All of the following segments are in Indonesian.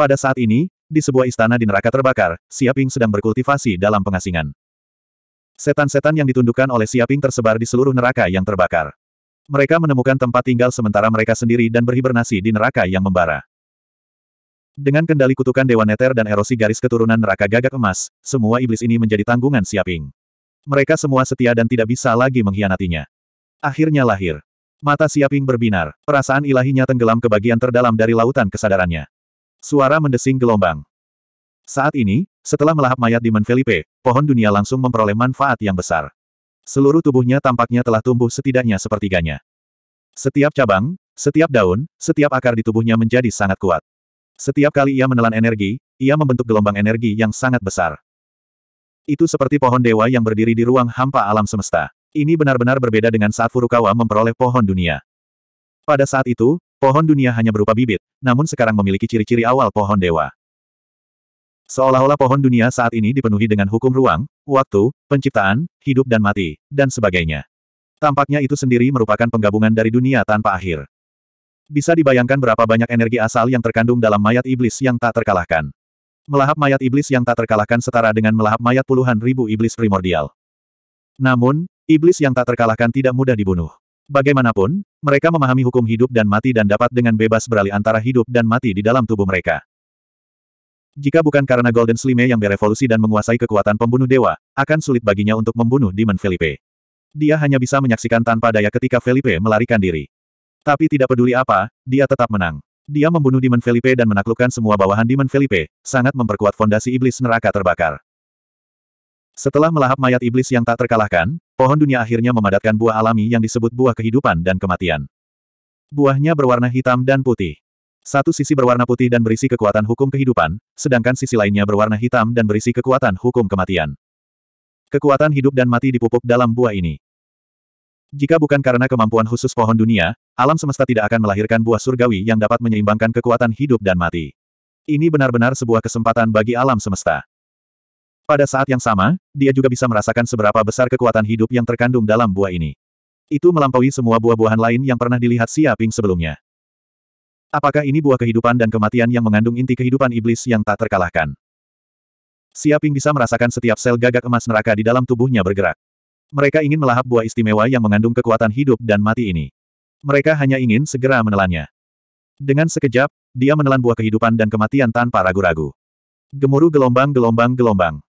Pada saat ini, di sebuah istana di neraka terbakar, Siaping sedang berkultivasi dalam pengasingan. Setan-setan yang ditundukkan oleh Siaping tersebar di seluruh neraka yang terbakar. Mereka menemukan tempat tinggal sementara mereka sendiri dan berhibernasi di neraka yang membara. Dengan kendali kutukan Dewa Neter dan erosi garis keturunan neraka gagak emas, semua iblis ini menjadi tanggungan Siaping. Mereka semua setia dan tidak bisa lagi mengkhianatinya. Akhirnya lahir. Mata Siaping berbinar, perasaan ilahinya tenggelam ke bagian terdalam dari lautan kesadarannya. Suara mendesing gelombang. Saat ini, setelah melahap mayat Demon Felipe, pohon dunia langsung memperoleh manfaat yang besar. Seluruh tubuhnya tampaknya telah tumbuh setidaknya sepertiganya. Setiap cabang, setiap daun, setiap akar di tubuhnya menjadi sangat kuat. Setiap kali ia menelan energi, ia membentuk gelombang energi yang sangat besar. Itu seperti pohon dewa yang berdiri di ruang hampa alam semesta. Ini benar-benar berbeda dengan saat Furukawa memperoleh pohon dunia. Pada saat itu, pohon dunia hanya berupa bibit, namun sekarang memiliki ciri-ciri awal pohon dewa. Seolah-olah pohon dunia saat ini dipenuhi dengan hukum ruang, waktu, penciptaan, hidup dan mati, dan sebagainya. Tampaknya itu sendiri merupakan penggabungan dari dunia tanpa akhir. Bisa dibayangkan berapa banyak energi asal yang terkandung dalam mayat iblis yang tak terkalahkan. Melahap mayat iblis yang tak terkalahkan setara dengan melahap mayat puluhan ribu iblis primordial. Namun, iblis yang tak terkalahkan tidak mudah dibunuh. Bagaimanapun, mereka memahami hukum hidup dan mati dan dapat dengan bebas beralih antara hidup dan mati di dalam tubuh mereka. Jika bukan karena Golden Slime yang berevolusi dan menguasai kekuatan pembunuh dewa, akan sulit baginya untuk membunuh Demon Felipe. Dia hanya bisa menyaksikan tanpa daya ketika Felipe melarikan diri. Tapi tidak peduli apa, dia tetap menang. Dia membunuh Demon Felipe dan menaklukkan semua bawahan Demon Felipe, sangat memperkuat fondasi iblis neraka terbakar. Setelah melahap mayat iblis yang tak terkalahkan, pohon dunia akhirnya memadatkan buah alami yang disebut buah kehidupan dan kematian. Buahnya berwarna hitam dan putih. Satu sisi berwarna putih dan berisi kekuatan hukum kehidupan, sedangkan sisi lainnya berwarna hitam dan berisi kekuatan hukum kematian. Kekuatan hidup dan mati dipupuk dalam buah ini. Jika bukan karena kemampuan khusus pohon dunia, alam semesta tidak akan melahirkan buah surgawi yang dapat menyeimbangkan kekuatan hidup dan mati. Ini benar-benar sebuah kesempatan bagi alam semesta. Pada saat yang sama, dia juga bisa merasakan seberapa besar kekuatan hidup yang terkandung dalam buah ini. Itu melampaui semua buah-buahan lain yang pernah dilihat Xia Ping sebelumnya. Apakah ini buah kehidupan dan kematian yang mengandung inti kehidupan iblis yang tak terkalahkan? Xia Ping bisa merasakan setiap sel gagak emas neraka di dalam tubuhnya bergerak. Mereka ingin melahap buah istimewa yang mengandung kekuatan hidup dan mati ini. Mereka hanya ingin segera menelannya. Dengan sekejap, dia menelan buah kehidupan dan kematian tanpa ragu-ragu. Gemuruh gelombang-gelombang-gelombang.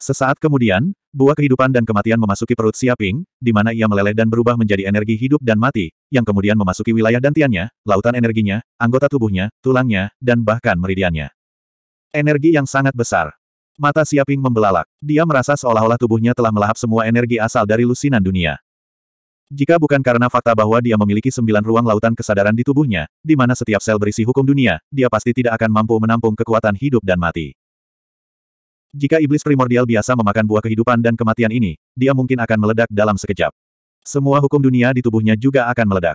Sesaat kemudian, buah kehidupan dan kematian memasuki perut Siaping, di mana ia meleleh dan berubah menjadi energi hidup dan mati, yang kemudian memasuki wilayah dantiannya, lautan energinya, anggota tubuhnya, tulangnya, dan bahkan meridiannya. Energi yang sangat besar. Mata Siaping membelalak. Dia merasa seolah-olah tubuhnya telah melahap semua energi asal dari lusinan dunia. Jika bukan karena fakta bahwa dia memiliki sembilan ruang lautan kesadaran di tubuhnya, di mana setiap sel berisi hukum dunia, dia pasti tidak akan mampu menampung kekuatan hidup dan mati. Jika iblis primordial biasa memakan buah kehidupan dan kematian ini, dia mungkin akan meledak dalam sekejap. Semua hukum dunia di tubuhnya juga akan meledak.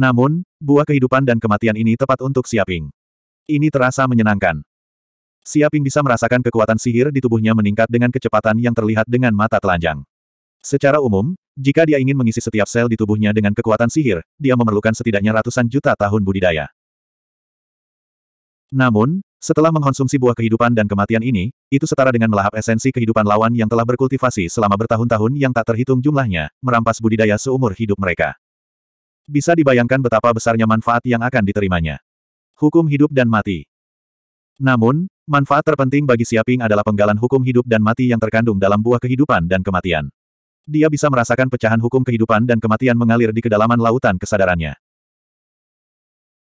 Namun, buah kehidupan dan kematian ini tepat untuk Siaping. Ini terasa menyenangkan. Siaping bisa merasakan kekuatan sihir di tubuhnya meningkat dengan kecepatan yang terlihat dengan mata telanjang. Secara umum, jika dia ingin mengisi setiap sel di tubuhnya dengan kekuatan sihir, dia memerlukan setidaknya ratusan juta tahun budidaya. Namun, setelah mengkonsumsi buah kehidupan dan kematian ini, itu setara dengan melahap esensi kehidupan lawan yang telah berkultivasi selama bertahun-tahun yang tak terhitung jumlahnya, merampas budidaya seumur hidup mereka. Bisa dibayangkan betapa besarnya manfaat yang akan diterimanya. Hukum hidup dan mati. Namun, manfaat terpenting bagi Siaping adalah penggalan hukum hidup dan mati yang terkandung dalam buah kehidupan dan kematian. Dia bisa merasakan pecahan hukum kehidupan dan kematian mengalir di kedalaman lautan kesadarannya.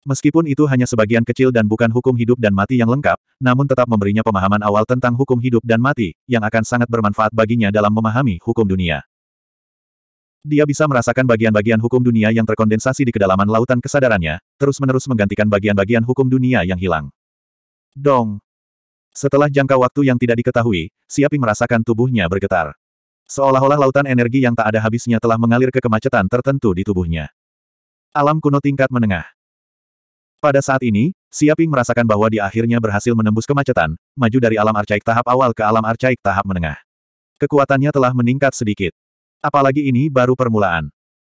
Meskipun itu hanya sebagian kecil dan bukan hukum hidup dan mati yang lengkap, namun tetap memberinya pemahaman awal tentang hukum hidup dan mati, yang akan sangat bermanfaat baginya dalam memahami hukum dunia. Dia bisa merasakan bagian-bagian hukum dunia yang terkondensasi di kedalaman lautan kesadarannya, terus-menerus menggantikan bagian-bagian hukum dunia yang hilang. Dong! Setelah jangka waktu yang tidak diketahui, Siapi merasakan tubuhnya bergetar. Seolah-olah lautan energi yang tak ada habisnya telah mengalir ke kemacetan tertentu di tubuhnya. Alam kuno tingkat menengah. Pada saat ini, Siaping merasakan bahwa dia akhirnya berhasil menembus kemacetan, maju dari alam arcaik tahap awal ke alam arcaik tahap menengah. Kekuatannya telah meningkat sedikit. Apalagi ini baru permulaan.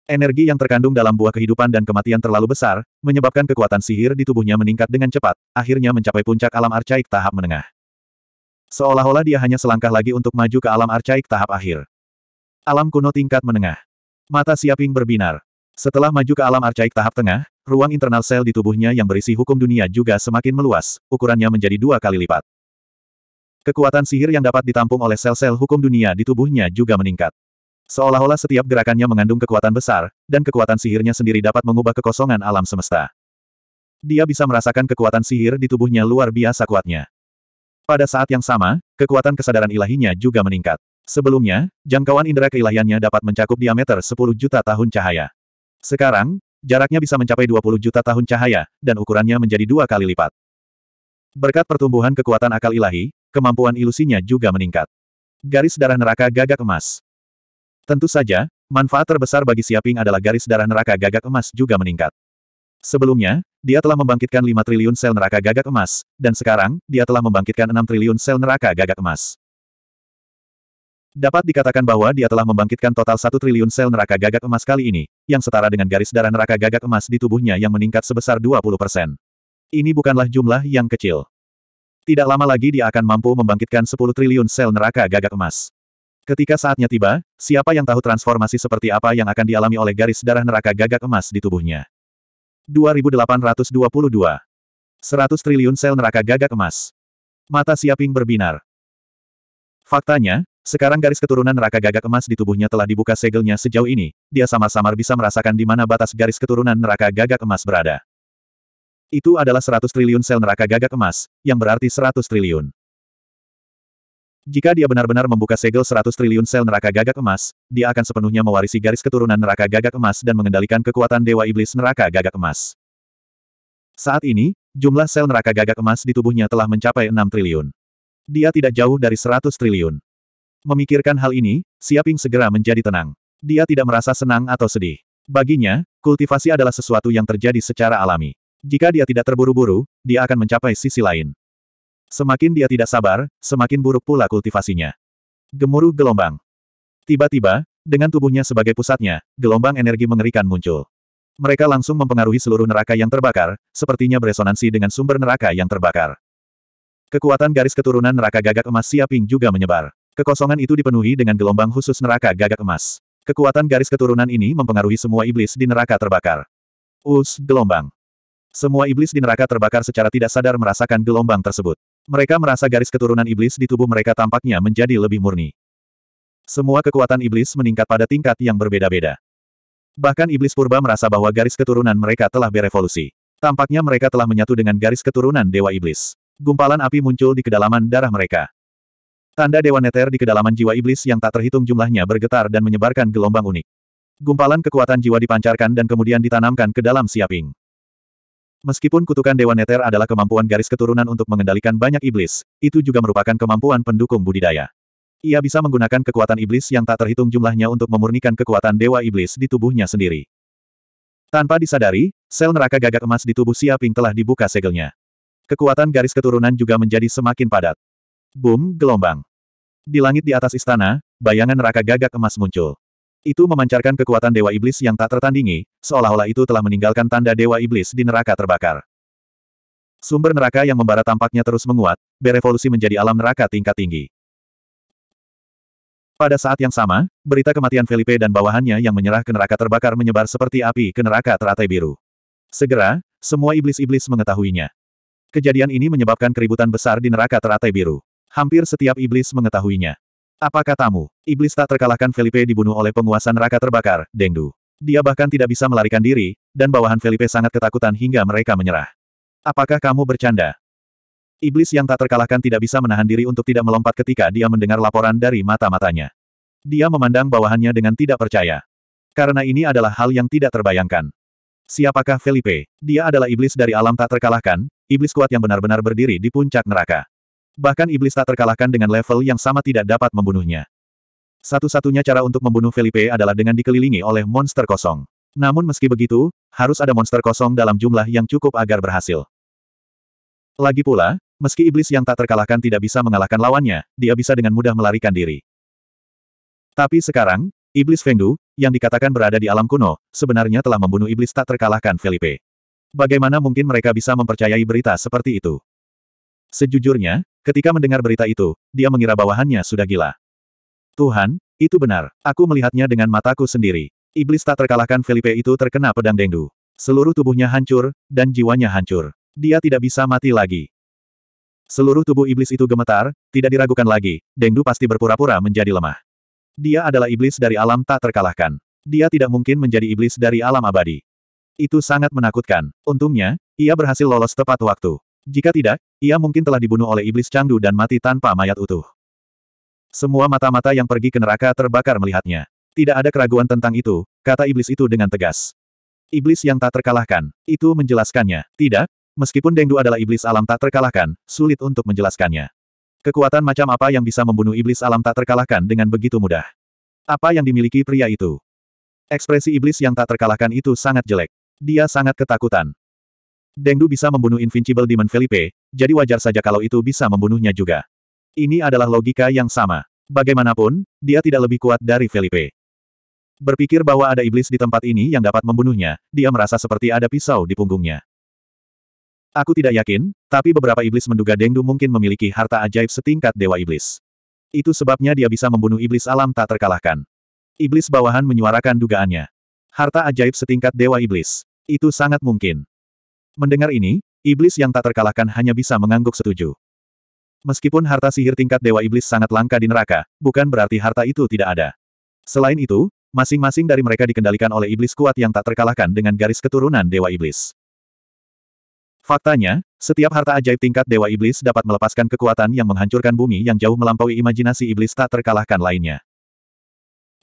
Energi yang terkandung dalam buah kehidupan dan kematian terlalu besar, menyebabkan kekuatan sihir di tubuhnya meningkat dengan cepat, akhirnya mencapai puncak alam arcaik tahap menengah. Seolah-olah dia hanya selangkah lagi untuk maju ke alam arcaik tahap akhir. Alam kuno tingkat menengah. Mata Siaping berbinar. Setelah maju ke alam arcaik tahap tengah, ruang internal sel di tubuhnya yang berisi hukum dunia juga semakin meluas, ukurannya menjadi dua kali lipat. Kekuatan sihir yang dapat ditampung oleh sel-sel hukum dunia di tubuhnya juga meningkat. Seolah-olah setiap gerakannya mengandung kekuatan besar, dan kekuatan sihirnya sendiri dapat mengubah kekosongan alam semesta. Dia bisa merasakan kekuatan sihir di tubuhnya luar biasa kuatnya. Pada saat yang sama, kekuatan kesadaran ilahinya juga meningkat. Sebelumnya, jangkauan indera keilahiannya dapat mencakup diameter 10 juta tahun cahaya. Sekarang, jaraknya bisa mencapai 20 juta tahun cahaya, dan ukurannya menjadi dua kali lipat. Berkat pertumbuhan kekuatan akal ilahi, kemampuan ilusinya juga meningkat. Garis darah neraka gagak emas. Tentu saja, manfaat terbesar bagi Siaping adalah garis darah neraka gagak emas juga meningkat. Sebelumnya, dia telah membangkitkan 5 triliun sel neraka gagak emas, dan sekarang, dia telah membangkitkan 6 triliun sel neraka gagak emas. Dapat dikatakan bahwa dia telah membangkitkan total satu triliun sel neraka gagak emas kali ini, yang setara dengan garis darah neraka gagak emas di tubuhnya yang meningkat sebesar 20 persen. Ini bukanlah jumlah yang kecil. Tidak lama lagi dia akan mampu membangkitkan 10 triliun sel neraka gagak emas. Ketika saatnya tiba, siapa yang tahu transformasi seperti apa yang akan dialami oleh garis darah neraka gagak emas di tubuhnya. 2822 100 triliun sel neraka gagak emas. Mata Siaping berbinar. Faktanya, sekarang garis keturunan neraka gagak emas di tubuhnya telah dibuka segelnya sejauh ini, dia samar-samar bisa merasakan di mana batas garis keturunan neraka gagak emas berada. Itu adalah 100 triliun sel neraka gagak emas, yang berarti 100 triliun. Jika dia benar-benar membuka segel 100 triliun sel neraka gagak emas, dia akan sepenuhnya mewarisi garis keturunan neraka gagak emas dan mengendalikan kekuatan Dewa Iblis neraka gagak emas. Saat ini, jumlah sel neraka gagak emas di tubuhnya telah mencapai 6 triliun. Dia tidak jauh dari 100 triliun. Memikirkan hal ini, Siaping segera menjadi tenang. Dia tidak merasa senang atau sedih. Baginya, kultivasi adalah sesuatu yang terjadi secara alami. Jika dia tidak terburu-buru, dia akan mencapai sisi lain. Semakin dia tidak sabar, semakin buruk pula kultivasinya. Gemuruh gelombang. Tiba-tiba, dengan tubuhnya sebagai pusatnya, gelombang energi mengerikan muncul. Mereka langsung mempengaruhi seluruh neraka yang terbakar, sepertinya beresonansi dengan sumber neraka yang terbakar. Kekuatan garis keturunan neraka gagak emas Siaping juga menyebar. Kekosongan itu dipenuhi dengan gelombang khusus neraka gagak emas. Kekuatan garis keturunan ini mempengaruhi semua iblis di neraka terbakar. Us, gelombang. Semua iblis di neraka terbakar secara tidak sadar merasakan gelombang tersebut. Mereka merasa garis keturunan iblis di tubuh mereka tampaknya menjadi lebih murni. Semua kekuatan iblis meningkat pada tingkat yang berbeda-beda. Bahkan iblis purba merasa bahwa garis keturunan mereka telah berevolusi. Tampaknya mereka telah menyatu dengan garis keturunan Dewa Iblis. Gumpalan api muncul di kedalaman darah mereka. Tanda Dewa Neter di kedalaman jiwa iblis yang tak terhitung jumlahnya bergetar dan menyebarkan gelombang unik. Gumpalan kekuatan jiwa dipancarkan dan kemudian ditanamkan ke dalam siaping. Meskipun kutukan Dewa Neter adalah kemampuan garis keturunan untuk mengendalikan banyak iblis, itu juga merupakan kemampuan pendukung budidaya. Ia bisa menggunakan kekuatan iblis yang tak terhitung jumlahnya untuk memurnikan kekuatan Dewa Iblis di tubuhnya sendiri. Tanpa disadari, sel neraka gagak emas di tubuh Siaping telah dibuka segelnya. Kekuatan garis keturunan juga menjadi semakin padat. Boom, gelombang. Di langit di atas istana, bayangan neraka gagak emas muncul. Itu memancarkan kekuatan Dewa Iblis yang tak tertandingi, seolah-olah itu telah meninggalkan tanda Dewa Iblis di neraka terbakar. Sumber neraka yang membara tampaknya terus menguat, berevolusi menjadi alam neraka tingkat tinggi. Pada saat yang sama, berita kematian Felipe dan bawahannya yang menyerah ke neraka terbakar menyebar seperti api ke neraka teratai biru. Segera, semua iblis-iblis mengetahuinya. Kejadian ini menyebabkan keributan besar di neraka teratai biru. Hampir setiap iblis mengetahuinya. Apa katamu? Iblis tak terkalahkan Felipe dibunuh oleh penguasa neraka terbakar, Dengdu. Dia bahkan tidak bisa melarikan diri, dan bawahan Felipe sangat ketakutan hingga mereka menyerah. Apakah kamu bercanda? Iblis yang tak terkalahkan tidak bisa menahan diri untuk tidak melompat ketika dia mendengar laporan dari mata-matanya. Dia memandang bawahannya dengan tidak percaya. Karena ini adalah hal yang tidak terbayangkan. Siapakah Felipe? Dia adalah iblis dari alam tak terkalahkan, iblis kuat yang benar-benar berdiri di puncak neraka. Bahkan iblis tak terkalahkan dengan level yang sama tidak dapat membunuhnya. Satu-satunya cara untuk membunuh Felipe adalah dengan dikelilingi oleh monster kosong. Namun meski begitu, harus ada monster kosong dalam jumlah yang cukup agar berhasil. Lagi pula, meski iblis yang tak terkalahkan tidak bisa mengalahkan lawannya, dia bisa dengan mudah melarikan diri. Tapi sekarang, iblis Fengdu, yang dikatakan berada di alam kuno, sebenarnya telah membunuh iblis tak terkalahkan Felipe. Bagaimana mungkin mereka bisa mempercayai berita seperti itu? Sejujurnya, Ketika mendengar berita itu, dia mengira bawahannya sudah gila. Tuhan, itu benar. Aku melihatnya dengan mataku sendiri. Iblis tak terkalahkan Felipe itu terkena pedang dengdu. Seluruh tubuhnya hancur, dan jiwanya hancur. Dia tidak bisa mati lagi. Seluruh tubuh iblis itu gemetar, tidak diragukan lagi, Dengdu pasti berpura-pura menjadi lemah. Dia adalah iblis dari alam tak terkalahkan. Dia tidak mungkin menjadi iblis dari alam abadi. Itu sangat menakutkan. Untungnya, ia berhasil lolos tepat waktu. Jika tidak, ia mungkin telah dibunuh oleh iblis Changdu dan mati tanpa mayat utuh. Semua mata-mata yang pergi ke neraka terbakar melihatnya. Tidak ada keraguan tentang itu, kata iblis itu dengan tegas. Iblis yang tak terkalahkan, itu menjelaskannya. Tidak, meskipun Dengdu adalah iblis alam tak terkalahkan, sulit untuk menjelaskannya. Kekuatan macam apa yang bisa membunuh iblis alam tak terkalahkan dengan begitu mudah? Apa yang dimiliki pria itu? Ekspresi iblis yang tak terkalahkan itu sangat jelek. Dia sangat ketakutan. Dengdu bisa membunuh Invincible Demon Felipe, jadi wajar saja kalau itu bisa membunuhnya juga. Ini adalah logika yang sama. Bagaimanapun, dia tidak lebih kuat dari Felipe. Berpikir bahwa ada iblis di tempat ini yang dapat membunuhnya, dia merasa seperti ada pisau di punggungnya. Aku tidak yakin, tapi beberapa iblis menduga Dengdu mungkin memiliki harta ajaib setingkat dewa iblis. Itu sebabnya dia bisa membunuh iblis alam tak terkalahkan. Iblis bawahan menyuarakan dugaannya. Harta ajaib setingkat dewa iblis. Itu sangat mungkin. Mendengar ini, iblis yang tak terkalahkan hanya bisa mengangguk setuju. Meskipun harta sihir tingkat Dewa Iblis sangat langka di neraka, bukan berarti harta itu tidak ada. Selain itu, masing-masing dari mereka dikendalikan oleh iblis kuat yang tak terkalahkan dengan garis keturunan Dewa Iblis. Faktanya, setiap harta ajaib tingkat Dewa Iblis dapat melepaskan kekuatan yang menghancurkan bumi yang jauh melampaui imajinasi iblis tak terkalahkan lainnya.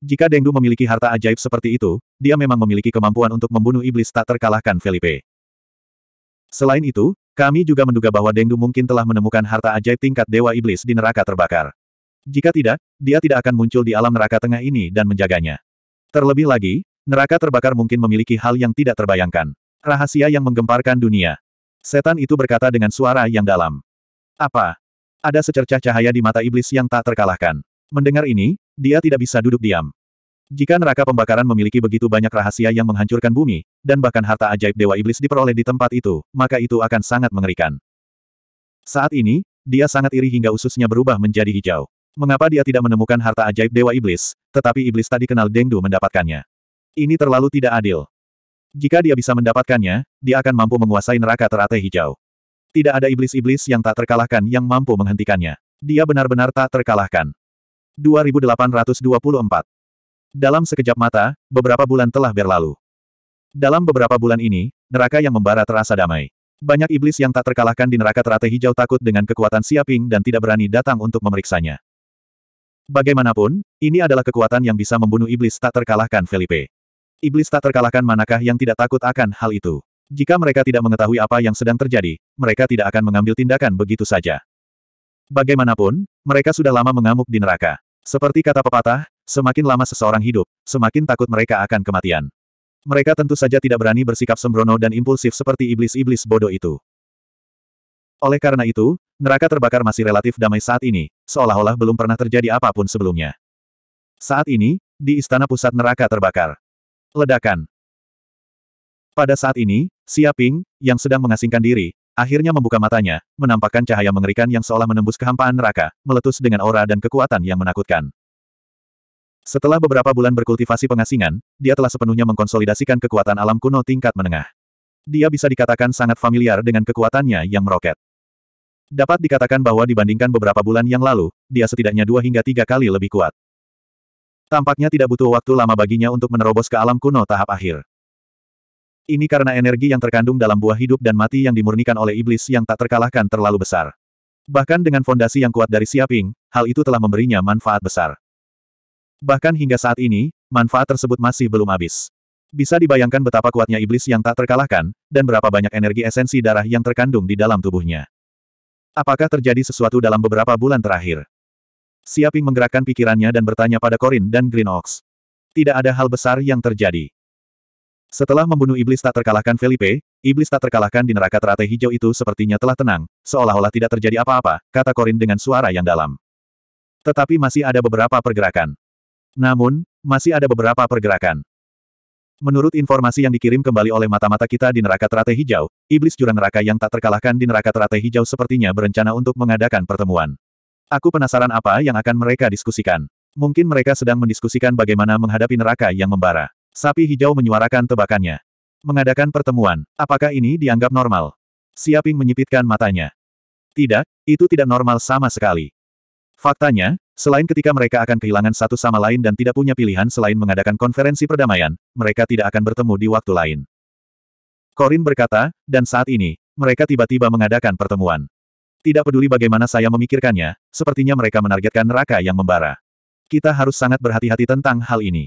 Jika Dengdu memiliki harta ajaib seperti itu, dia memang memiliki kemampuan untuk membunuh iblis tak terkalahkan Felipe. Selain itu, kami juga menduga bahwa Dengdu mungkin telah menemukan harta ajaib tingkat Dewa Iblis di neraka terbakar. Jika tidak, dia tidak akan muncul di alam neraka tengah ini dan menjaganya. Terlebih lagi, neraka terbakar mungkin memiliki hal yang tidak terbayangkan. Rahasia yang menggemparkan dunia. Setan itu berkata dengan suara yang dalam. Apa? Ada secercah cahaya di mata iblis yang tak terkalahkan. Mendengar ini, dia tidak bisa duduk diam. Jika neraka pembakaran memiliki begitu banyak rahasia yang menghancurkan bumi, dan bahkan harta ajaib Dewa Iblis diperoleh di tempat itu, maka itu akan sangat mengerikan. Saat ini, dia sangat iri hingga ususnya berubah menjadi hijau. Mengapa dia tidak menemukan harta ajaib Dewa Iblis, tetapi Iblis tadi kenal Dengdu mendapatkannya? Ini terlalu tidak adil. Jika dia bisa mendapatkannya, dia akan mampu menguasai neraka teratai hijau. Tidak ada iblis-iblis yang tak terkalahkan yang mampu menghentikannya. Dia benar-benar tak terkalahkan. 2824 dalam sekejap mata, beberapa bulan telah berlalu. Dalam beberapa bulan ini, neraka yang membara terasa damai. Banyak iblis yang tak terkalahkan di neraka teratai hijau takut dengan kekuatan Siaping dan tidak berani datang untuk memeriksanya. Bagaimanapun, ini adalah kekuatan yang bisa membunuh iblis tak terkalahkan Felipe. Iblis tak terkalahkan manakah yang tidak takut akan hal itu. Jika mereka tidak mengetahui apa yang sedang terjadi, mereka tidak akan mengambil tindakan begitu saja. Bagaimanapun, mereka sudah lama mengamuk di neraka. Seperti kata pepatah, Semakin lama seseorang hidup, semakin takut mereka akan kematian. Mereka tentu saja tidak berani bersikap sembrono dan impulsif seperti iblis-iblis bodoh itu. Oleh karena itu, neraka terbakar masih relatif damai saat ini, seolah-olah belum pernah terjadi apapun sebelumnya. Saat ini, di istana pusat neraka terbakar. Ledakan. Pada saat ini, Xia Ping, yang sedang mengasingkan diri, akhirnya membuka matanya, menampakkan cahaya mengerikan yang seolah menembus kehampaan neraka, meletus dengan aura dan kekuatan yang menakutkan. Setelah beberapa bulan berkultivasi pengasingan, dia telah sepenuhnya mengkonsolidasikan kekuatan alam kuno tingkat menengah. Dia bisa dikatakan sangat familiar dengan kekuatannya yang meroket. Dapat dikatakan bahwa dibandingkan beberapa bulan yang lalu, dia setidaknya dua hingga tiga kali lebih kuat. Tampaknya tidak butuh waktu lama baginya untuk menerobos ke alam kuno tahap akhir. Ini karena energi yang terkandung dalam buah hidup dan mati yang dimurnikan oleh iblis yang tak terkalahkan terlalu besar. Bahkan dengan fondasi yang kuat dari Siaping, hal itu telah memberinya manfaat besar. Bahkan hingga saat ini, manfaat tersebut masih belum habis. Bisa dibayangkan betapa kuatnya iblis yang tak terkalahkan, dan berapa banyak energi esensi darah yang terkandung di dalam tubuhnya. Apakah terjadi sesuatu dalam beberapa bulan terakhir? Siaping menggerakkan pikirannya dan bertanya pada Korin dan Green Ox. Tidak ada hal besar yang terjadi. Setelah membunuh iblis tak terkalahkan Felipe, iblis tak terkalahkan di neraka teratai hijau itu sepertinya telah tenang, seolah-olah tidak terjadi apa-apa, kata Korin dengan suara yang dalam. Tetapi masih ada beberapa pergerakan. Namun, masih ada beberapa pergerakan. Menurut informasi yang dikirim kembali oleh mata-mata kita di neraka teratai hijau, iblis jurang neraka yang tak terkalahkan di neraka teratai hijau sepertinya berencana untuk mengadakan pertemuan. Aku penasaran apa yang akan mereka diskusikan. Mungkin mereka sedang mendiskusikan bagaimana menghadapi neraka yang membara. Sapi hijau menyuarakan tebakannya. Mengadakan pertemuan, apakah ini dianggap normal? Siaping menyipitkan matanya. Tidak, itu tidak normal sama sekali. Faktanya, Selain ketika mereka akan kehilangan satu sama lain dan tidak punya pilihan selain mengadakan konferensi perdamaian, mereka tidak akan bertemu di waktu lain. Korin berkata, dan saat ini, mereka tiba-tiba mengadakan pertemuan. Tidak peduli bagaimana saya memikirkannya, sepertinya mereka menargetkan neraka yang membara. Kita harus sangat berhati-hati tentang hal ini.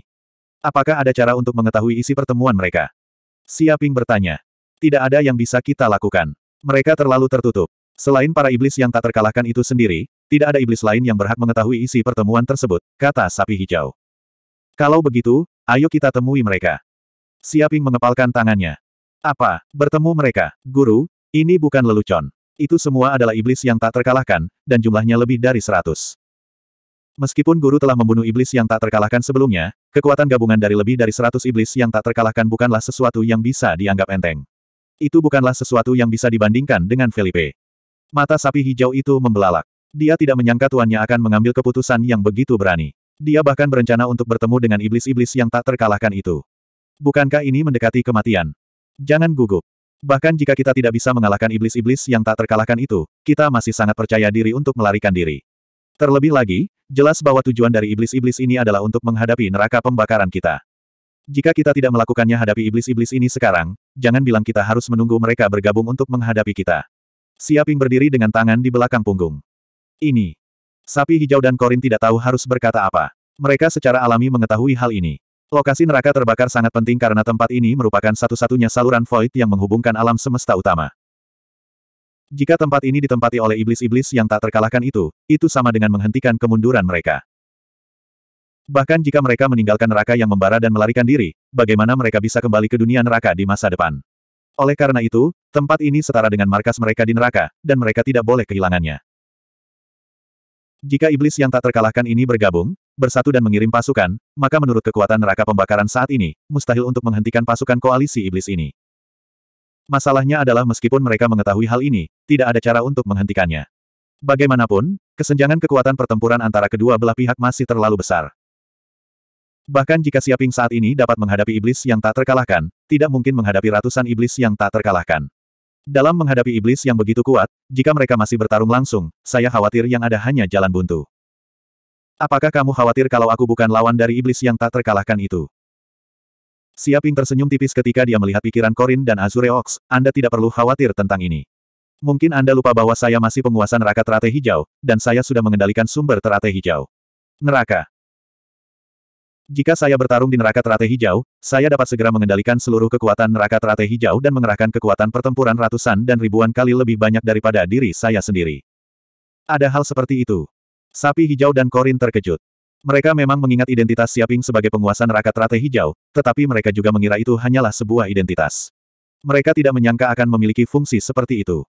Apakah ada cara untuk mengetahui isi pertemuan mereka? Siaping bertanya. Tidak ada yang bisa kita lakukan. Mereka terlalu tertutup. Selain para iblis yang tak terkalahkan itu sendiri, tidak ada iblis lain yang berhak mengetahui isi pertemuan tersebut, kata sapi hijau. Kalau begitu, ayo kita temui mereka. Siaping mengepalkan tangannya. Apa, bertemu mereka, guru, ini bukan lelucon. Itu semua adalah iblis yang tak terkalahkan, dan jumlahnya lebih dari seratus. Meskipun guru telah membunuh iblis yang tak terkalahkan sebelumnya, kekuatan gabungan dari lebih dari seratus iblis yang tak terkalahkan bukanlah sesuatu yang bisa dianggap enteng. Itu bukanlah sesuatu yang bisa dibandingkan dengan Felipe. Mata sapi hijau itu membelalak. Dia tidak menyangka tuannya akan mengambil keputusan yang begitu berani. Dia bahkan berencana untuk bertemu dengan iblis-iblis yang tak terkalahkan itu. Bukankah ini mendekati kematian? Jangan gugup. Bahkan jika kita tidak bisa mengalahkan iblis-iblis yang tak terkalahkan itu, kita masih sangat percaya diri untuk melarikan diri. Terlebih lagi, jelas bahwa tujuan dari iblis-iblis ini adalah untuk menghadapi neraka pembakaran kita. Jika kita tidak melakukannya hadapi iblis-iblis ini sekarang, jangan bilang kita harus menunggu mereka bergabung untuk menghadapi kita. Siaping berdiri dengan tangan di belakang punggung. Ini. Sapi hijau dan Korin tidak tahu harus berkata apa. Mereka secara alami mengetahui hal ini. Lokasi neraka terbakar sangat penting karena tempat ini merupakan satu-satunya saluran void yang menghubungkan alam semesta utama. Jika tempat ini ditempati oleh iblis-iblis yang tak terkalahkan itu, itu sama dengan menghentikan kemunduran mereka. Bahkan jika mereka meninggalkan neraka yang membara dan melarikan diri, bagaimana mereka bisa kembali ke dunia neraka di masa depan? Oleh karena itu, tempat ini setara dengan markas mereka di neraka, dan mereka tidak boleh kehilangannya. Jika iblis yang tak terkalahkan ini bergabung, bersatu dan mengirim pasukan, maka menurut kekuatan neraka pembakaran saat ini, mustahil untuk menghentikan pasukan koalisi iblis ini. Masalahnya adalah meskipun mereka mengetahui hal ini, tidak ada cara untuk menghentikannya. Bagaimanapun, kesenjangan kekuatan pertempuran antara kedua belah pihak masih terlalu besar. Bahkan jika Siaping saat ini dapat menghadapi iblis yang tak terkalahkan, tidak mungkin menghadapi ratusan iblis yang tak terkalahkan. Dalam menghadapi iblis yang begitu kuat, jika mereka masih bertarung langsung, saya khawatir yang ada hanya jalan buntu. Apakah kamu khawatir kalau aku bukan lawan dari iblis yang tak terkalahkan itu? Siaping tersenyum tipis ketika dia melihat pikiran Korin dan Azure Ox, Anda tidak perlu khawatir tentang ini. Mungkin Anda lupa bahwa saya masih penguasa neraka teratai hijau, dan saya sudah mengendalikan sumber teratai hijau. Neraka. Jika saya bertarung di neraka teratai hijau, saya dapat segera mengendalikan seluruh kekuatan neraka teratai hijau dan mengerahkan kekuatan pertempuran ratusan dan ribuan kali lebih banyak daripada diri saya sendiri. Ada hal seperti itu. Sapi hijau dan Korin terkejut. Mereka memang mengingat identitas Siaping sebagai penguasa neraka teratai hijau, tetapi mereka juga mengira itu hanyalah sebuah identitas. Mereka tidak menyangka akan memiliki fungsi seperti itu.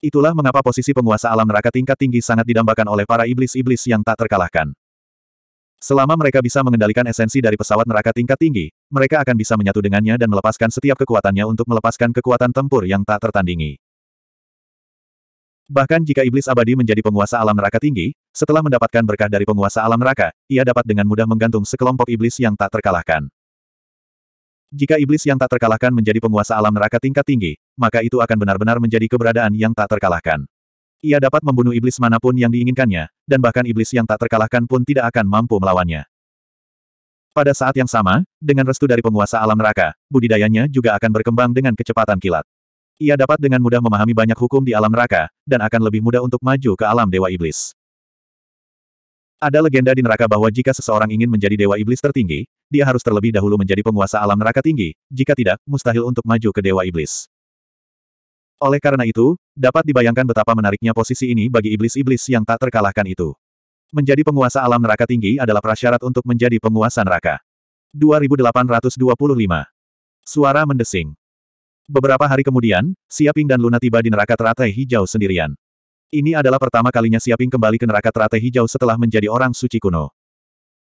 Itulah mengapa posisi penguasa alam neraka tingkat tinggi sangat didambakan oleh para iblis-iblis yang tak terkalahkan. Selama mereka bisa mengendalikan esensi dari pesawat neraka tingkat tinggi, mereka akan bisa menyatu dengannya dan melepaskan setiap kekuatannya untuk melepaskan kekuatan tempur yang tak tertandingi. Bahkan jika iblis abadi menjadi penguasa alam neraka tinggi, setelah mendapatkan berkah dari penguasa alam neraka, ia dapat dengan mudah menggantung sekelompok iblis yang tak terkalahkan. Jika iblis yang tak terkalahkan menjadi penguasa alam neraka tingkat tinggi, maka itu akan benar-benar menjadi keberadaan yang tak terkalahkan. Ia dapat membunuh iblis manapun yang diinginkannya, dan bahkan iblis yang tak terkalahkan pun tidak akan mampu melawannya. Pada saat yang sama, dengan restu dari penguasa alam neraka, budidayanya juga akan berkembang dengan kecepatan kilat. Ia dapat dengan mudah memahami banyak hukum di alam neraka, dan akan lebih mudah untuk maju ke alam dewa iblis. Ada legenda di neraka bahwa jika seseorang ingin menjadi dewa iblis tertinggi, dia harus terlebih dahulu menjadi penguasa alam neraka tinggi, jika tidak, mustahil untuk maju ke dewa iblis. Oleh karena itu, dapat dibayangkan betapa menariknya posisi ini bagi iblis-iblis yang tak terkalahkan itu. Menjadi penguasa alam neraka tinggi adalah prasyarat untuk menjadi penguasa neraka. 2825 Suara mendesing. Beberapa hari kemudian, Siaping dan Luna tiba di neraka teratai hijau sendirian. Ini adalah pertama kalinya Siaping kembali ke neraka teratai hijau setelah menjadi orang suci kuno.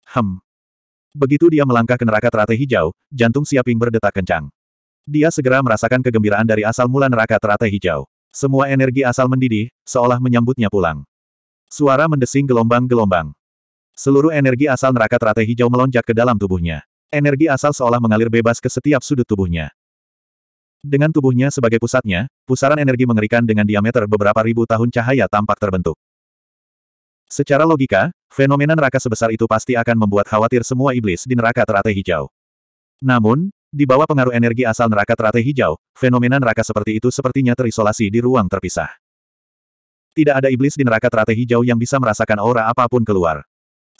Hem. Begitu dia melangkah ke neraka teratai hijau, jantung Siaping berdetak kencang. Dia segera merasakan kegembiraan dari asal mula neraka teratai hijau. Semua energi asal mendidih, seolah menyambutnya pulang. Suara mendesing gelombang-gelombang. Seluruh energi asal neraka teratai hijau melonjak ke dalam tubuhnya. Energi asal seolah mengalir bebas ke setiap sudut tubuhnya. Dengan tubuhnya sebagai pusatnya, pusaran energi mengerikan dengan diameter beberapa ribu tahun cahaya tampak terbentuk. Secara logika, fenomena neraka sebesar itu pasti akan membuat khawatir semua iblis di neraka teratai hijau. Namun, di bawah pengaruh energi asal neraka teratai hijau, fenomena neraka seperti itu sepertinya terisolasi di ruang terpisah. Tidak ada iblis di neraka teratai hijau yang bisa merasakan aura apapun keluar.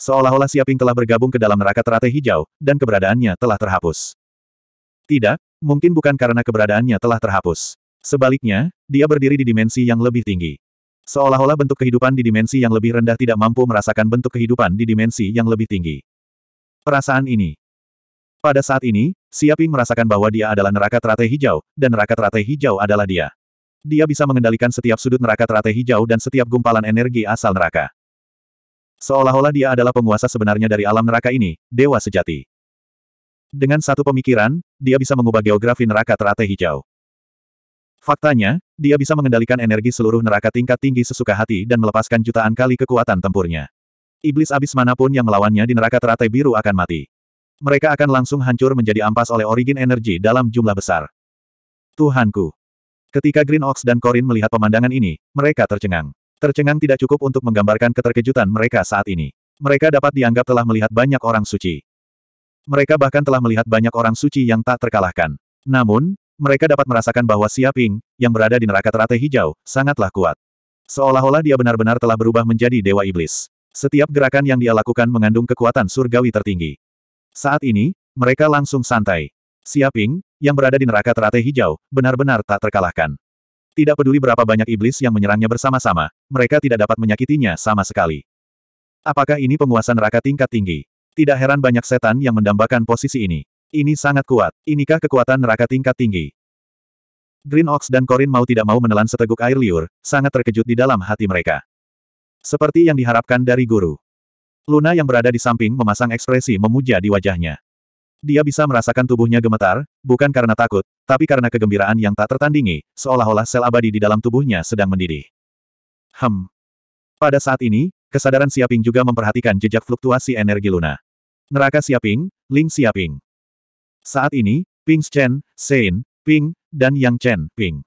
Seolah-olah Siaping telah bergabung ke dalam neraka teratai hijau, dan keberadaannya telah terhapus. Tidak, mungkin bukan karena keberadaannya telah terhapus. Sebaliknya, dia berdiri di dimensi yang lebih tinggi. Seolah-olah bentuk kehidupan di dimensi yang lebih rendah tidak mampu merasakan bentuk kehidupan di dimensi yang lebih tinggi. Perasaan ini, pada saat ini, Siaping merasakan bahwa dia adalah neraka teratai hijau, dan neraka teratai hijau adalah dia. Dia bisa mengendalikan setiap sudut neraka teratai hijau dan setiap gumpalan energi asal neraka. Seolah-olah dia adalah penguasa sebenarnya dari alam neraka ini, dewa sejati. Dengan satu pemikiran, dia bisa mengubah geografi neraka teratai hijau. Faktanya, dia bisa mengendalikan energi seluruh neraka tingkat tinggi sesuka hati dan melepaskan jutaan kali kekuatan tempurnya. Iblis abis manapun yang melawannya di neraka teratai biru akan mati mereka akan langsung hancur menjadi ampas oleh origin energi dalam jumlah besar. Tuhanku! Ketika Green Ox dan Corin melihat pemandangan ini, mereka tercengang. Tercengang tidak cukup untuk menggambarkan keterkejutan mereka saat ini. Mereka dapat dianggap telah melihat banyak orang suci. Mereka bahkan telah melihat banyak orang suci yang tak terkalahkan. Namun, mereka dapat merasakan bahwa Siaping, yang berada di neraka teratai hijau, sangatlah kuat. Seolah-olah dia benar-benar telah berubah menjadi Dewa Iblis. Setiap gerakan yang dia lakukan mengandung kekuatan surgawi tertinggi. Saat ini, mereka langsung santai. Siaping, yang berada di neraka teratai hijau, benar-benar tak terkalahkan. Tidak peduli berapa banyak iblis yang menyerangnya bersama-sama, mereka tidak dapat menyakitinya sama sekali. Apakah ini penguasa neraka tingkat tinggi? Tidak heran banyak setan yang mendambakan posisi ini. Ini sangat kuat. Inikah kekuatan neraka tingkat tinggi? Green Ox dan Corin mau tidak mau menelan seteguk air liur, sangat terkejut di dalam hati mereka. Seperti yang diharapkan dari guru. Luna yang berada di samping memasang ekspresi memuja di wajahnya. Dia bisa merasakan tubuhnya gemetar, bukan karena takut, tapi karena kegembiraan yang tak tertandingi, seolah-olah sel abadi di dalam tubuhnya sedang mendidih. Hem. Pada saat ini, kesadaran Siaping juga memperhatikan jejak fluktuasi energi Luna. Neraka Siaping, Ling Siaping. Saat ini, Ping Chen, Sein, Ping, dan Yang Chen, Ping.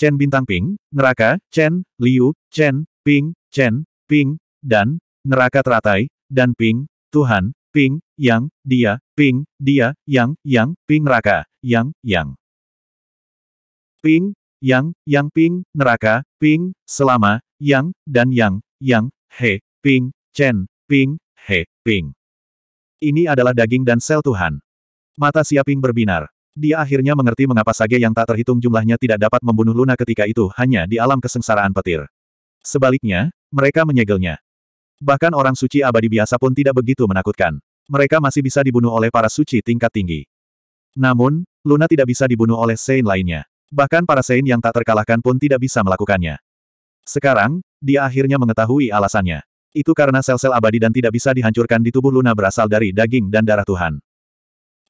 Chen Bintang Ping, Neraka, Chen, Liu, Chen, Ping, Chen, Ping, dan, neraka teratai, dan Ping, Tuhan, Ping, Yang, dia, Ping, dia, Yang, Yang, Ping neraka, Yang, Yang. Ping, Yang, Yang Ping, neraka, Ping, selama, Yang, dan Yang, Yang, He, Ping, Chen, Ping, He, Ping. Ini adalah daging dan sel Tuhan. Mata Siaping berbinar. Dia akhirnya mengerti mengapa Sage yang tak terhitung jumlahnya tidak dapat membunuh Luna ketika itu hanya di alam kesengsaraan petir. Sebaliknya, mereka menyegelnya. Bahkan orang suci abadi biasa pun tidak begitu menakutkan. Mereka masih bisa dibunuh oleh para suci tingkat tinggi. Namun, Luna tidak bisa dibunuh oleh Sein lainnya. Bahkan para Sein yang tak terkalahkan pun tidak bisa melakukannya. Sekarang, dia akhirnya mengetahui alasannya. Itu karena sel-sel abadi dan tidak bisa dihancurkan di tubuh Luna berasal dari daging dan darah Tuhan.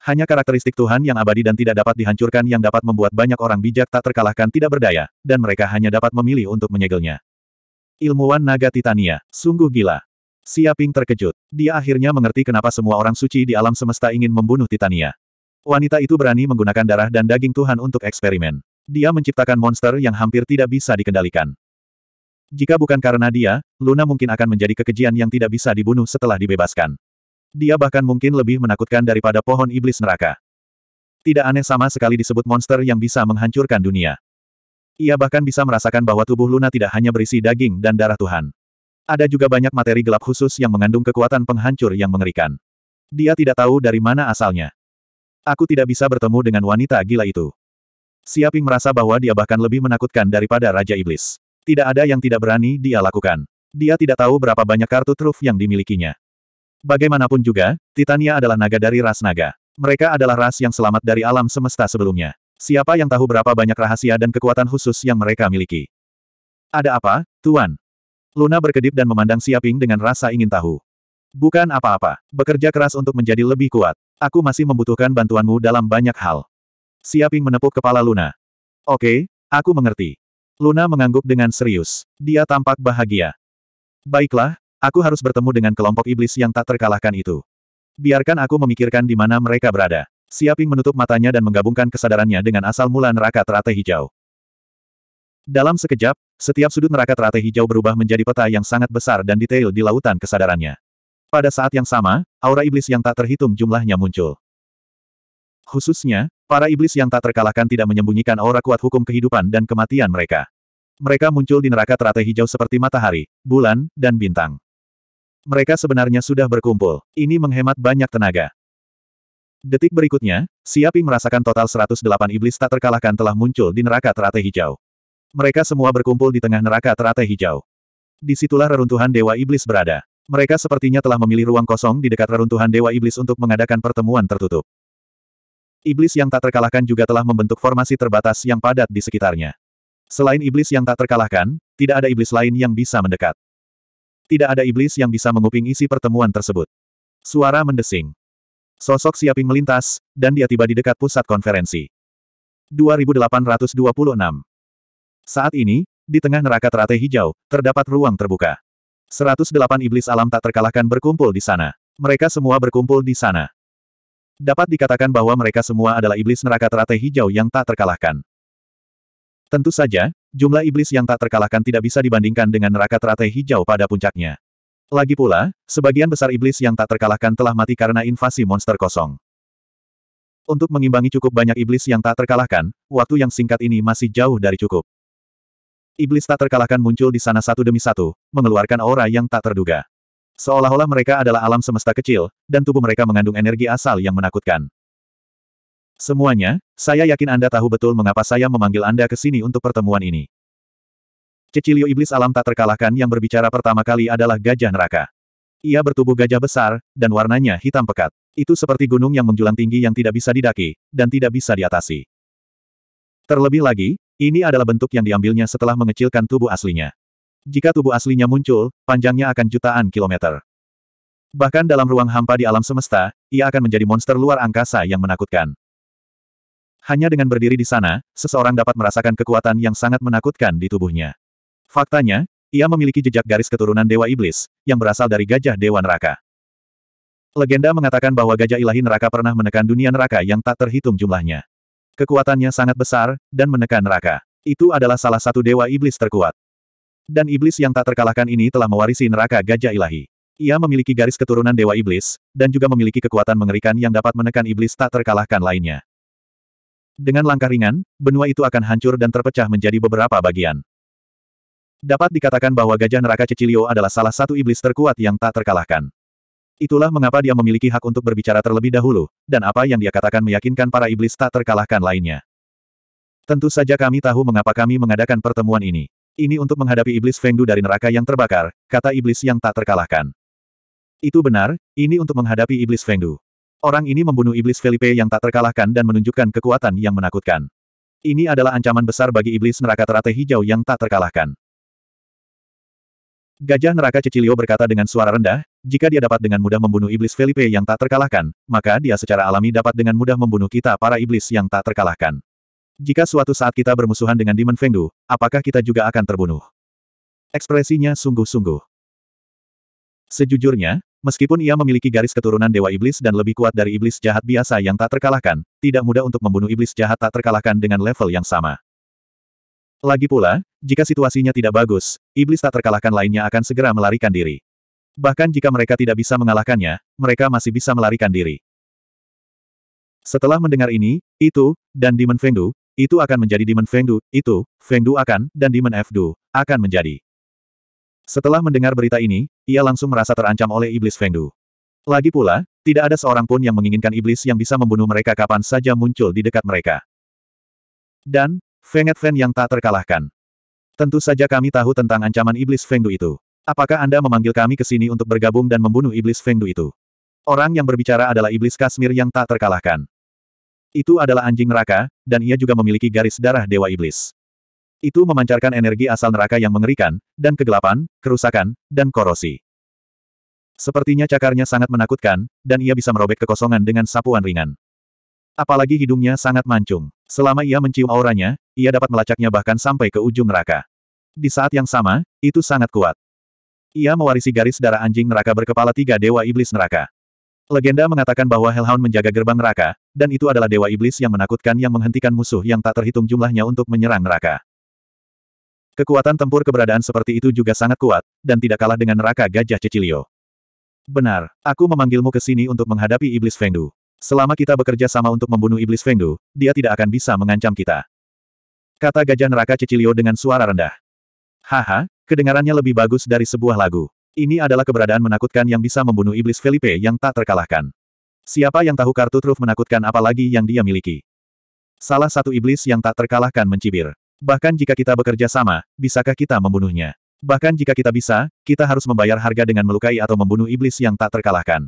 Hanya karakteristik Tuhan yang abadi dan tidak dapat dihancurkan yang dapat membuat banyak orang bijak tak terkalahkan tidak berdaya, dan mereka hanya dapat memilih untuk menyegelnya. Ilmuwan naga Titania, sungguh gila. Siaping terkejut. Dia akhirnya mengerti kenapa semua orang suci di alam semesta ingin membunuh Titania. Wanita itu berani menggunakan darah dan daging Tuhan untuk eksperimen. Dia menciptakan monster yang hampir tidak bisa dikendalikan. Jika bukan karena dia, Luna mungkin akan menjadi kekejian yang tidak bisa dibunuh setelah dibebaskan. Dia bahkan mungkin lebih menakutkan daripada pohon iblis neraka. Tidak aneh sama sekali disebut monster yang bisa menghancurkan dunia. Ia bahkan bisa merasakan bahwa tubuh Luna tidak hanya berisi daging dan darah Tuhan. Ada juga banyak materi gelap khusus yang mengandung kekuatan penghancur yang mengerikan. Dia tidak tahu dari mana asalnya. Aku tidak bisa bertemu dengan wanita gila itu. Siaping merasa bahwa dia bahkan lebih menakutkan daripada Raja Iblis. Tidak ada yang tidak berani dia lakukan. Dia tidak tahu berapa banyak kartu truf yang dimilikinya. Bagaimanapun juga, Titania adalah naga dari ras naga. Mereka adalah ras yang selamat dari alam semesta sebelumnya. Siapa yang tahu berapa banyak rahasia dan kekuatan khusus yang mereka miliki? Ada apa, Tuan? Luna berkedip dan memandang Siaping dengan rasa ingin tahu. Bukan apa-apa. Bekerja keras untuk menjadi lebih kuat. Aku masih membutuhkan bantuanmu dalam banyak hal. Siaping menepuk kepala Luna. Oke, aku mengerti. Luna mengangguk dengan serius. Dia tampak bahagia. Baiklah, aku harus bertemu dengan kelompok iblis yang tak terkalahkan itu. Biarkan aku memikirkan di mana mereka berada. Siaping menutup matanya dan menggabungkan kesadarannya dengan asal mula neraka teratai hijau. Dalam sekejap, setiap sudut neraka teratai hijau berubah menjadi peta yang sangat besar dan detail di lautan kesadarannya. Pada saat yang sama, aura iblis yang tak terhitung jumlahnya muncul. Khususnya, para iblis yang tak terkalahkan tidak menyembunyikan aura kuat hukum kehidupan dan kematian mereka. Mereka muncul di neraka teratai hijau seperti matahari, bulan, dan bintang. Mereka sebenarnya sudah berkumpul. Ini menghemat banyak tenaga. Detik berikutnya, Siapi merasakan total 108 iblis tak terkalahkan telah muncul di neraka teratai hijau. Mereka semua berkumpul di tengah neraka teratai hijau. di situlah reruntuhan Dewa Iblis berada. Mereka sepertinya telah memilih ruang kosong di dekat reruntuhan Dewa Iblis untuk mengadakan pertemuan tertutup. Iblis yang tak terkalahkan juga telah membentuk formasi terbatas yang padat di sekitarnya. Selain iblis yang tak terkalahkan, tidak ada iblis lain yang bisa mendekat. Tidak ada iblis yang bisa menguping isi pertemuan tersebut. Suara mendesing. Sosok Siaping melintas, dan dia tiba di dekat pusat konferensi. 2826 Saat ini, di tengah neraka teratai hijau, terdapat ruang terbuka. 108 iblis alam tak terkalahkan berkumpul di sana. Mereka semua berkumpul di sana. Dapat dikatakan bahwa mereka semua adalah iblis neraka teratai hijau yang tak terkalahkan. Tentu saja, jumlah iblis yang tak terkalahkan tidak bisa dibandingkan dengan neraka teratai hijau pada puncaknya. Lagi pula, sebagian besar iblis yang tak terkalahkan telah mati karena invasi monster kosong. Untuk mengimbangi cukup banyak iblis yang tak terkalahkan, waktu yang singkat ini masih jauh dari cukup. Iblis tak terkalahkan muncul di sana satu demi satu, mengeluarkan aura yang tak terduga. Seolah-olah mereka adalah alam semesta kecil, dan tubuh mereka mengandung energi asal yang menakutkan. Semuanya, saya yakin Anda tahu betul mengapa saya memanggil Anda ke sini untuk pertemuan ini. Cecilio iblis alam tak terkalahkan yang berbicara pertama kali adalah gajah neraka. Ia bertubuh gajah besar, dan warnanya hitam pekat. Itu seperti gunung yang menjulang tinggi yang tidak bisa didaki, dan tidak bisa diatasi. Terlebih lagi, ini adalah bentuk yang diambilnya setelah mengecilkan tubuh aslinya. Jika tubuh aslinya muncul, panjangnya akan jutaan kilometer. Bahkan dalam ruang hampa di alam semesta, ia akan menjadi monster luar angkasa yang menakutkan. Hanya dengan berdiri di sana, seseorang dapat merasakan kekuatan yang sangat menakutkan di tubuhnya. Faktanya, ia memiliki jejak garis keturunan Dewa Iblis, yang berasal dari gajah Dewa Neraka. Legenda mengatakan bahwa gajah ilahi neraka pernah menekan dunia neraka yang tak terhitung jumlahnya. Kekuatannya sangat besar, dan menekan neraka. Itu adalah salah satu dewa iblis terkuat. Dan iblis yang tak terkalahkan ini telah mewarisi neraka gajah ilahi. Ia memiliki garis keturunan dewa iblis, dan juga memiliki kekuatan mengerikan yang dapat menekan iblis tak terkalahkan lainnya. Dengan langkah ringan, benua itu akan hancur dan terpecah menjadi beberapa bagian. Dapat dikatakan bahwa gajah neraka Cecilio adalah salah satu iblis terkuat yang tak terkalahkan. Itulah mengapa dia memiliki hak untuk berbicara terlebih dahulu, dan apa yang dia katakan meyakinkan para iblis tak terkalahkan lainnya. Tentu saja kami tahu mengapa kami mengadakan pertemuan ini. Ini untuk menghadapi iblis Fengdu dari neraka yang terbakar, kata iblis yang tak terkalahkan. Itu benar, ini untuk menghadapi iblis Fengdu. Orang ini membunuh iblis Felipe yang tak terkalahkan dan menunjukkan kekuatan yang menakutkan. Ini adalah ancaman besar bagi iblis neraka teratai hijau yang tak terkalahkan. Gajah neraka Cecilio berkata dengan suara rendah, jika dia dapat dengan mudah membunuh iblis Felipe yang tak terkalahkan, maka dia secara alami dapat dengan mudah membunuh kita para iblis yang tak terkalahkan. Jika suatu saat kita bermusuhan dengan Demon Fengdu, apakah kita juga akan terbunuh? Ekspresinya sungguh-sungguh. Sejujurnya, meskipun ia memiliki garis keturunan Dewa Iblis dan lebih kuat dari iblis jahat biasa yang tak terkalahkan, tidak mudah untuk membunuh iblis jahat tak terkalahkan dengan level yang sama. Lagi pula, jika situasinya tidak bagus, iblis tak terkalahkan lainnya akan segera melarikan diri. Bahkan jika mereka tidak bisa mengalahkannya, mereka masih bisa melarikan diri. Setelah mendengar ini, itu, dan Demon Fengdu, itu akan menjadi Demon Fengdu, itu, Fengdu akan, dan Demon Fdu, akan menjadi. Setelah mendengar berita ini, ia langsung merasa terancam oleh iblis Fengdu. Lagi pula, tidak ada seorang pun yang menginginkan iblis yang bisa membunuh mereka kapan saja muncul di dekat mereka. Dan, Fenget Feng yang tak terkalahkan. Tentu saja kami tahu tentang ancaman iblis Fengdu itu. Apakah Anda memanggil kami ke sini untuk bergabung dan membunuh iblis Fengdu itu? Orang yang berbicara adalah iblis Kasmir yang tak terkalahkan. Itu adalah anjing neraka, dan ia juga memiliki garis darah Dewa Iblis. Itu memancarkan energi asal neraka yang mengerikan, dan kegelapan, kerusakan, dan korosi. Sepertinya cakarnya sangat menakutkan, dan ia bisa merobek kekosongan dengan sapuan ringan. Apalagi hidungnya sangat mancung. Selama ia mencium auranya, ia dapat melacaknya bahkan sampai ke ujung neraka. Di saat yang sama, itu sangat kuat. Ia mewarisi garis darah anjing neraka berkepala tiga dewa iblis neraka. Legenda mengatakan bahwa Hellhound menjaga gerbang neraka, dan itu adalah dewa iblis yang menakutkan yang menghentikan musuh yang tak terhitung jumlahnya untuk menyerang neraka. Kekuatan tempur keberadaan seperti itu juga sangat kuat, dan tidak kalah dengan neraka gajah Cecilio. Benar, aku memanggilmu ke sini untuk menghadapi iblis Fengdu. Selama kita bekerja sama untuk membunuh iblis Fengdu, dia tidak akan bisa mengancam kita. Kata gajah neraka Cecilio dengan suara rendah. Haha, kedengarannya lebih bagus dari sebuah lagu. Ini adalah keberadaan menakutkan yang bisa membunuh iblis Felipe yang tak terkalahkan. Siapa yang tahu kartu truf menakutkan apalagi yang dia miliki? Salah satu iblis yang tak terkalahkan mencibir. Bahkan jika kita bekerja sama, bisakah kita membunuhnya? Bahkan jika kita bisa, kita harus membayar harga dengan melukai atau membunuh iblis yang tak terkalahkan.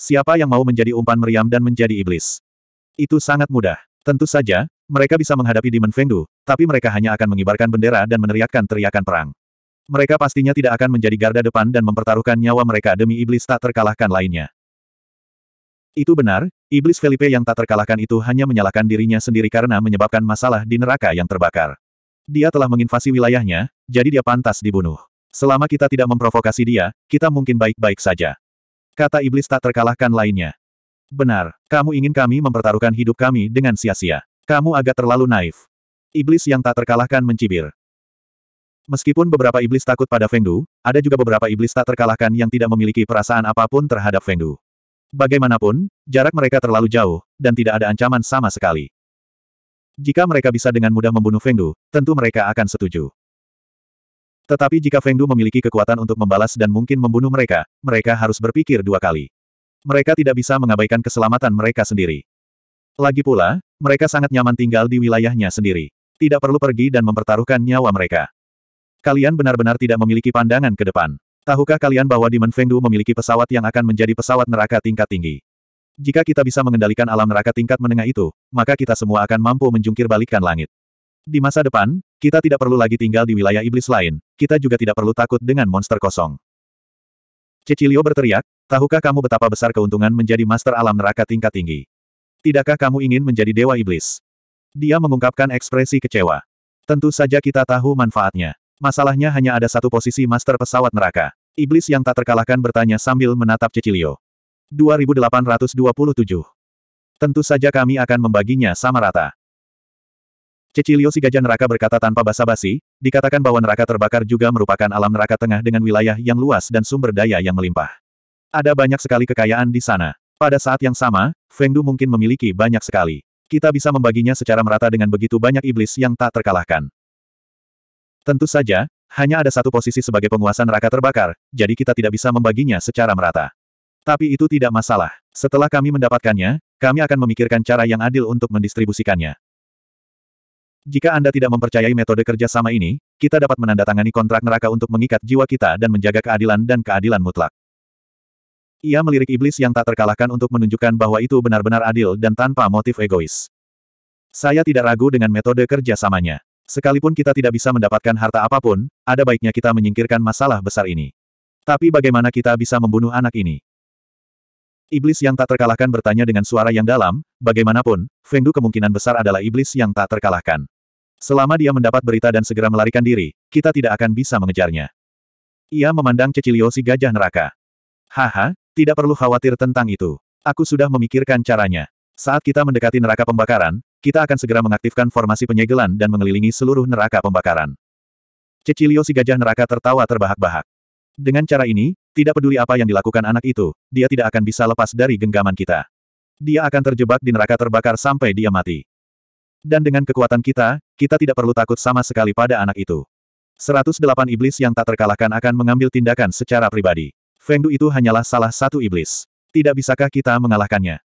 Siapa yang mau menjadi umpan meriam dan menjadi iblis? Itu sangat mudah. Tentu saja, mereka bisa menghadapi Demon Fengdu, tapi mereka hanya akan mengibarkan bendera dan meneriakkan teriakan perang. Mereka pastinya tidak akan menjadi garda depan dan mempertaruhkan nyawa mereka demi iblis tak terkalahkan lainnya. Itu benar, iblis Felipe yang tak terkalahkan itu hanya menyalahkan dirinya sendiri karena menyebabkan masalah di neraka yang terbakar. Dia telah menginvasi wilayahnya, jadi dia pantas dibunuh. Selama kita tidak memprovokasi dia, kita mungkin baik-baik saja. Kata iblis tak terkalahkan lainnya. Benar, kamu ingin kami mempertaruhkan hidup kami dengan sia-sia. Kamu agak terlalu naif. Iblis yang tak terkalahkan mencibir. Meskipun beberapa iblis takut pada Fengdu, ada juga beberapa iblis tak terkalahkan yang tidak memiliki perasaan apapun terhadap Fengdu. Bagaimanapun, jarak mereka terlalu jauh, dan tidak ada ancaman sama sekali. Jika mereka bisa dengan mudah membunuh Fengdu, tentu mereka akan setuju. Tetapi jika Feng Du memiliki kekuatan untuk membalas dan mungkin membunuh mereka, mereka harus berpikir dua kali. Mereka tidak bisa mengabaikan keselamatan mereka sendiri. Lagi pula, mereka sangat nyaman tinggal di wilayahnya sendiri. Tidak perlu pergi dan mempertaruhkan nyawa mereka. Kalian benar-benar tidak memiliki pandangan ke depan. Tahukah kalian bahwa Demon Feng Du memiliki pesawat yang akan menjadi pesawat neraka tingkat tinggi? Jika kita bisa mengendalikan alam neraka tingkat menengah itu, maka kita semua akan mampu menjungkir balikan langit. Di masa depan, kita tidak perlu lagi tinggal di wilayah iblis lain, kita juga tidak perlu takut dengan monster kosong. Cecilio berteriak, tahukah kamu betapa besar keuntungan menjadi master alam neraka tingkat tinggi? Tidakkah kamu ingin menjadi dewa iblis? Dia mengungkapkan ekspresi kecewa. Tentu saja kita tahu manfaatnya. Masalahnya hanya ada satu posisi master pesawat neraka. Iblis yang tak terkalahkan bertanya sambil menatap Cecilio. 2827. Tentu saja kami akan membaginya sama rata. Cecilio si gajah neraka berkata tanpa basa-basi, dikatakan bahwa neraka terbakar juga merupakan alam neraka tengah dengan wilayah yang luas dan sumber daya yang melimpah. Ada banyak sekali kekayaan di sana. Pada saat yang sama, Fengdu mungkin memiliki banyak sekali. Kita bisa membaginya secara merata dengan begitu banyak iblis yang tak terkalahkan. Tentu saja, hanya ada satu posisi sebagai penguasa neraka terbakar, jadi kita tidak bisa membaginya secara merata. Tapi itu tidak masalah. Setelah kami mendapatkannya, kami akan memikirkan cara yang adil untuk mendistribusikannya. Jika Anda tidak mempercayai metode kerjasama ini, kita dapat menandatangani kontrak neraka untuk mengikat jiwa kita dan menjaga keadilan dan keadilan mutlak. Ia melirik iblis yang tak terkalahkan untuk menunjukkan bahwa itu benar-benar adil dan tanpa motif egois. Saya tidak ragu dengan metode kerjasamanya. Sekalipun kita tidak bisa mendapatkan harta apapun, ada baiknya kita menyingkirkan masalah besar ini. Tapi bagaimana kita bisa membunuh anak ini? Iblis yang tak terkalahkan bertanya dengan suara yang dalam, bagaimanapun, Feng kemungkinan besar adalah iblis yang tak terkalahkan. Selama dia mendapat berita dan segera melarikan diri, kita tidak akan bisa mengejarnya. Ia memandang Cecilio si gajah neraka. Haha, tidak perlu khawatir tentang itu. Aku sudah memikirkan caranya. Saat kita mendekati neraka pembakaran, kita akan segera mengaktifkan formasi penyegelan dan mengelilingi seluruh neraka pembakaran. Cecilio si gajah neraka tertawa terbahak-bahak. Dengan cara ini, tidak peduli apa yang dilakukan anak itu, dia tidak akan bisa lepas dari genggaman kita. Dia akan terjebak di neraka terbakar sampai dia mati. Dan dengan kekuatan kita, kita tidak perlu takut sama sekali pada anak itu. 108 iblis yang tak terkalahkan akan mengambil tindakan secara pribadi. Fengdu itu hanyalah salah satu iblis. Tidak bisakah kita mengalahkannya?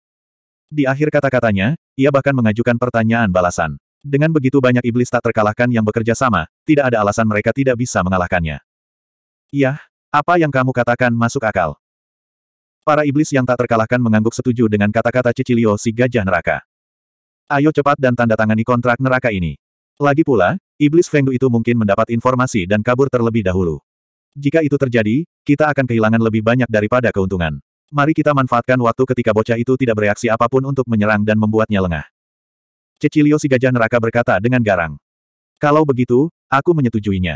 Di akhir kata-katanya, ia bahkan mengajukan pertanyaan balasan. Dengan begitu banyak iblis tak terkalahkan yang bekerja sama, tidak ada alasan mereka tidak bisa mengalahkannya. Yah, apa yang kamu katakan masuk akal? Para iblis yang tak terkalahkan mengangguk setuju dengan kata-kata Cicilio si gajah neraka. Ayo cepat dan tanda tangani kontrak neraka ini. Lagi pula, iblis Fengdu itu mungkin mendapat informasi dan kabur terlebih dahulu. Jika itu terjadi, kita akan kehilangan lebih banyak daripada keuntungan. Mari kita manfaatkan waktu ketika bocah itu tidak bereaksi apapun untuk menyerang dan membuatnya lengah. Cecilio si gajah neraka berkata dengan garang. Kalau begitu, aku menyetujuinya.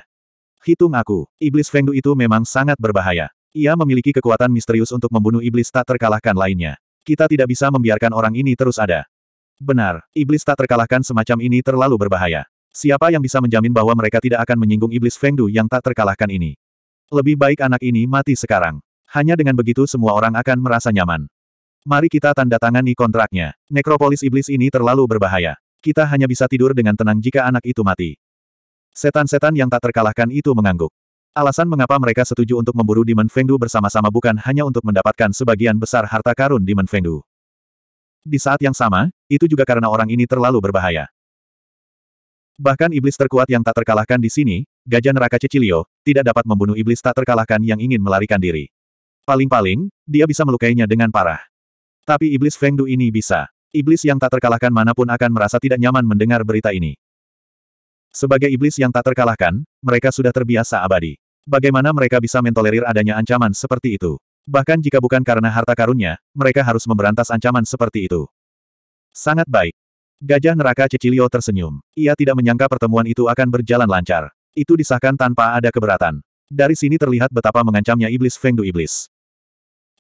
Hitung aku, iblis Fengdu itu memang sangat berbahaya. Ia memiliki kekuatan misterius untuk membunuh iblis tak terkalahkan lainnya. Kita tidak bisa membiarkan orang ini terus ada. Benar, iblis tak terkalahkan semacam ini terlalu berbahaya. Siapa yang bisa menjamin bahwa mereka tidak akan menyinggung iblis Fengdu yang tak terkalahkan ini? Lebih baik anak ini mati sekarang. Hanya dengan begitu semua orang akan merasa nyaman. Mari kita tanda tangani kontraknya. Nekropolis iblis ini terlalu berbahaya. Kita hanya bisa tidur dengan tenang jika anak itu mati. Setan-setan yang tak terkalahkan itu mengangguk. Alasan mengapa mereka setuju untuk memburu Demon Fengdu bersama-sama bukan hanya untuk mendapatkan sebagian besar harta karun Demon Fengdu. Di saat yang sama, itu juga karena orang ini terlalu berbahaya. Bahkan iblis terkuat yang tak terkalahkan di sini, gajah neraka Cecilio, tidak dapat membunuh iblis tak terkalahkan yang ingin melarikan diri. Paling-paling, dia bisa melukainya dengan parah. Tapi iblis Fengdu ini bisa. Iblis yang tak terkalahkan manapun akan merasa tidak nyaman mendengar berita ini. Sebagai iblis yang tak terkalahkan, mereka sudah terbiasa abadi. Bagaimana mereka bisa mentolerir adanya ancaman seperti itu? Bahkan jika bukan karena harta karunnya, mereka harus memberantas ancaman seperti itu. Sangat baik. Gajah neraka Cecilio tersenyum. Ia tidak menyangka pertemuan itu akan berjalan lancar. Itu disahkan tanpa ada keberatan. Dari sini terlihat betapa mengancamnya iblis Fengdu Iblis.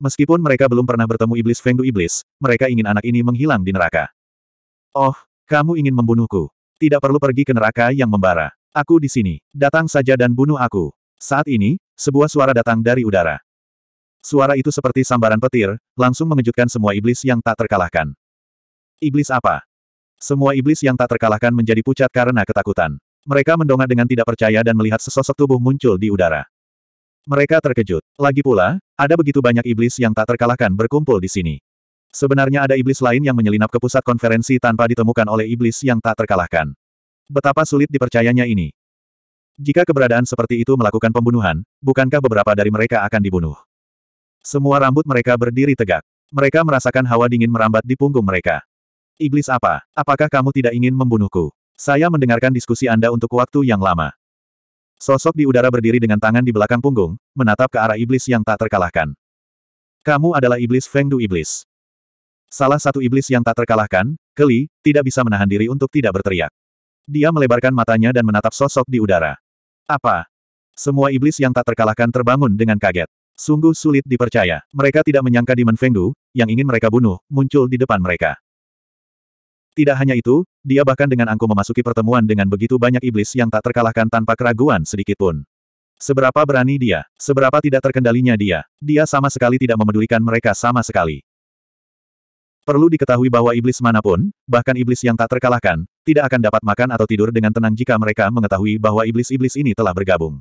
Meskipun mereka belum pernah bertemu iblis Fengdu Iblis, mereka ingin anak ini menghilang di neraka. Oh, kamu ingin membunuhku. Tidak perlu pergi ke neraka yang membara. Aku di sini. Datang saja dan bunuh aku. Saat ini, sebuah suara datang dari udara. Suara itu seperti sambaran petir, langsung mengejutkan semua iblis yang tak terkalahkan. Iblis apa? Semua iblis yang tak terkalahkan menjadi pucat karena ketakutan. Mereka mendongak dengan tidak percaya dan melihat sesosok tubuh muncul di udara. Mereka terkejut. Lagi pula, ada begitu banyak iblis yang tak terkalahkan berkumpul di sini. Sebenarnya ada iblis lain yang menyelinap ke pusat konferensi tanpa ditemukan oleh iblis yang tak terkalahkan. Betapa sulit dipercayanya ini. Jika keberadaan seperti itu melakukan pembunuhan, bukankah beberapa dari mereka akan dibunuh? Semua rambut mereka berdiri tegak. Mereka merasakan hawa dingin merambat di punggung mereka. Iblis apa? Apakah kamu tidak ingin membunuhku? Saya mendengarkan diskusi Anda untuk waktu yang lama. Sosok di udara berdiri dengan tangan di belakang punggung, menatap ke arah iblis yang tak terkalahkan. Kamu adalah iblis Fengdu Iblis. Salah satu iblis yang tak terkalahkan, Keli, tidak bisa menahan diri untuk tidak berteriak. Dia melebarkan matanya dan menatap sosok di udara. Apa? Semua iblis yang tak terkalahkan terbangun dengan kaget. Sungguh sulit dipercaya. Mereka tidak menyangka Demon Fengdu, yang ingin mereka bunuh, muncul di depan mereka. Tidak hanya itu, dia bahkan dengan angku memasuki pertemuan dengan begitu banyak iblis yang tak terkalahkan tanpa keraguan sedikitpun. Seberapa berani dia, seberapa tidak terkendalinya dia, dia sama sekali tidak memedulikan mereka sama sekali. Perlu diketahui bahwa iblis manapun, bahkan iblis yang tak terkalahkan, tidak akan dapat makan atau tidur dengan tenang jika mereka mengetahui bahwa iblis-iblis ini telah bergabung.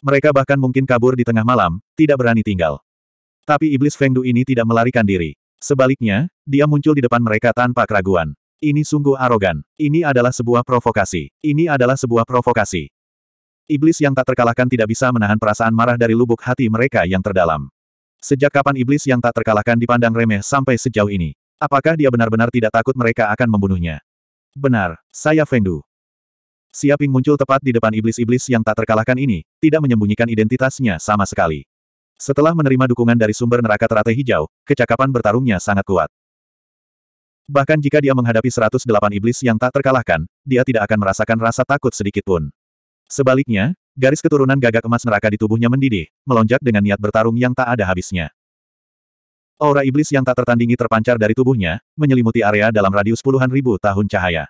Mereka bahkan mungkin kabur di tengah malam, tidak berani tinggal. Tapi iblis Fengdu ini tidak melarikan diri. Sebaliknya, dia muncul di depan mereka tanpa keraguan. Ini sungguh arogan. Ini adalah sebuah provokasi. Ini adalah sebuah provokasi. Iblis yang tak terkalahkan tidak bisa menahan perasaan marah dari lubuk hati mereka yang terdalam. Sejak kapan iblis yang tak terkalahkan dipandang remeh sampai sejauh ini? Apakah dia benar-benar tidak takut mereka akan membunuhnya? Benar, saya Fengdu. Siaping muncul tepat di depan iblis-iblis yang tak terkalahkan ini, tidak menyembunyikan identitasnya sama sekali. Setelah menerima dukungan dari sumber neraka teratai hijau, kecakapan bertarungnya sangat kuat. Bahkan jika dia menghadapi 108 iblis yang tak terkalahkan, dia tidak akan merasakan rasa takut sedikitpun. Sebaliknya, garis keturunan gagak emas neraka di tubuhnya mendidih, melonjak dengan niat bertarung yang tak ada habisnya. Aura iblis yang tak tertandingi terpancar dari tubuhnya, menyelimuti area dalam radius puluhan ribu tahun cahaya.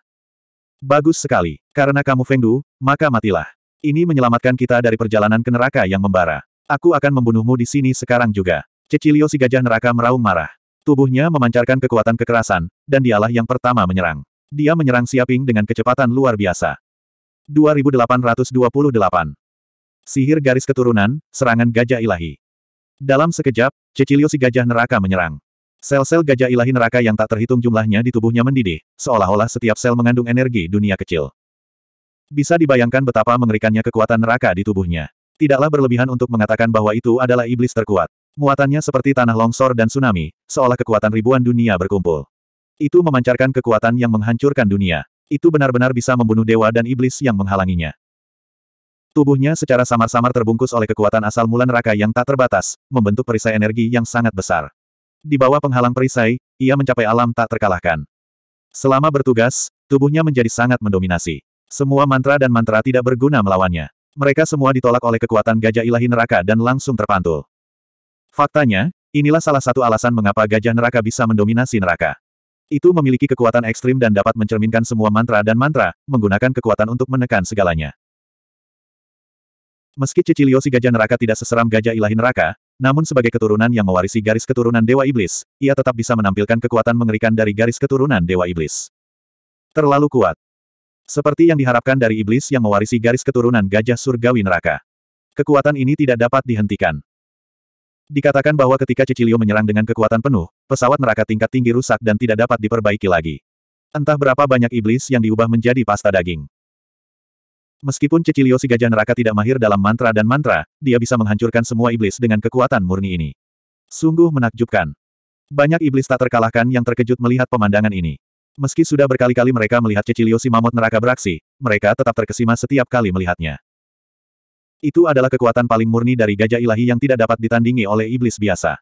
Bagus sekali. Karena kamu Fengdu, maka matilah. Ini menyelamatkan kita dari perjalanan ke neraka yang membara. Aku akan membunuhmu di sini sekarang juga. Cecilio si gajah neraka meraung marah. Tubuhnya memancarkan kekuatan kekerasan, dan dialah yang pertama menyerang. Dia menyerang Siaping dengan kecepatan luar biasa. 2828 Sihir garis keturunan, serangan gajah ilahi. Dalam sekejap, Cecilio si gajah neraka menyerang. Sel-sel gajah ilahi neraka yang tak terhitung jumlahnya di tubuhnya mendidih, seolah-olah setiap sel mengandung energi dunia kecil. Bisa dibayangkan betapa mengerikannya kekuatan neraka di tubuhnya. Tidaklah berlebihan untuk mengatakan bahwa itu adalah iblis terkuat. Muatannya seperti tanah longsor dan tsunami, seolah kekuatan ribuan dunia berkumpul. Itu memancarkan kekuatan yang menghancurkan dunia. Itu benar-benar bisa membunuh dewa dan iblis yang menghalanginya. Tubuhnya secara samar-samar terbungkus oleh kekuatan asal mulan neraka yang tak terbatas, membentuk perisai energi yang sangat besar. Di bawah penghalang perisai, ia mencapai alam tak terkalahkan. Selama bertugas, tubuhnya menjadi sangat mendominasi. Semua mantra dan mantra tidak berguna melawannya. Mereka semua ditolak oleh kekuatan gajah ilahi neraka dan langsung terpantul. Faktanya, inilah salah satu alasan mengapa gajah neraka bisa mendominasi neraka. Itu memiliki kekuatan ekstrim dan dapat mencerminkan semua mantra dan mantra, menggunakan kekuatan untuk menekan segalanya. Meski Cecilio si gajah neraka tidak seseram gajah ilahi neraka, namun sebagai keturunan yang mewarisi garis keturunan Dewa Iblis, ia tetap bisa menampilkan kekuatan mengerikan dari garis keturunan Dewa Iblis. Terlalu kuat. Seperti yang diharapkan dari Iblis yang mewarisi garis keturunan gajah surgawi neraka. Kekuatan ini tidak dapat dihentikan. Dikatakan bahwa ketika Cecilio menyerang dengan kekuatan penuh, pesawat neraka tingkat tinggi rusak dan tidak dapat diperbaiki lagi. Entah berapa banyak iblis yang diubah menjadi pasta daging. Meskipun Cecilio si gajah neraka tidak mahir dalam mantra dan mantra, dia bisa menghancurkan semua iblis dengan kekuatan murni ini. Sungguh menakjubkan. Banyak iblis tak terkalahkan yang terkejut melihat pemandangan ini. Meski sudah berkali-kali mereka melihat Cecilio si mamut neraka beraksi, mereka tetap terkesima setiap kali melihatnya. Itu adalah kekuatan paling murni dari gajah ilahi yang tidak dapat ditandingi oleh iblis biasa.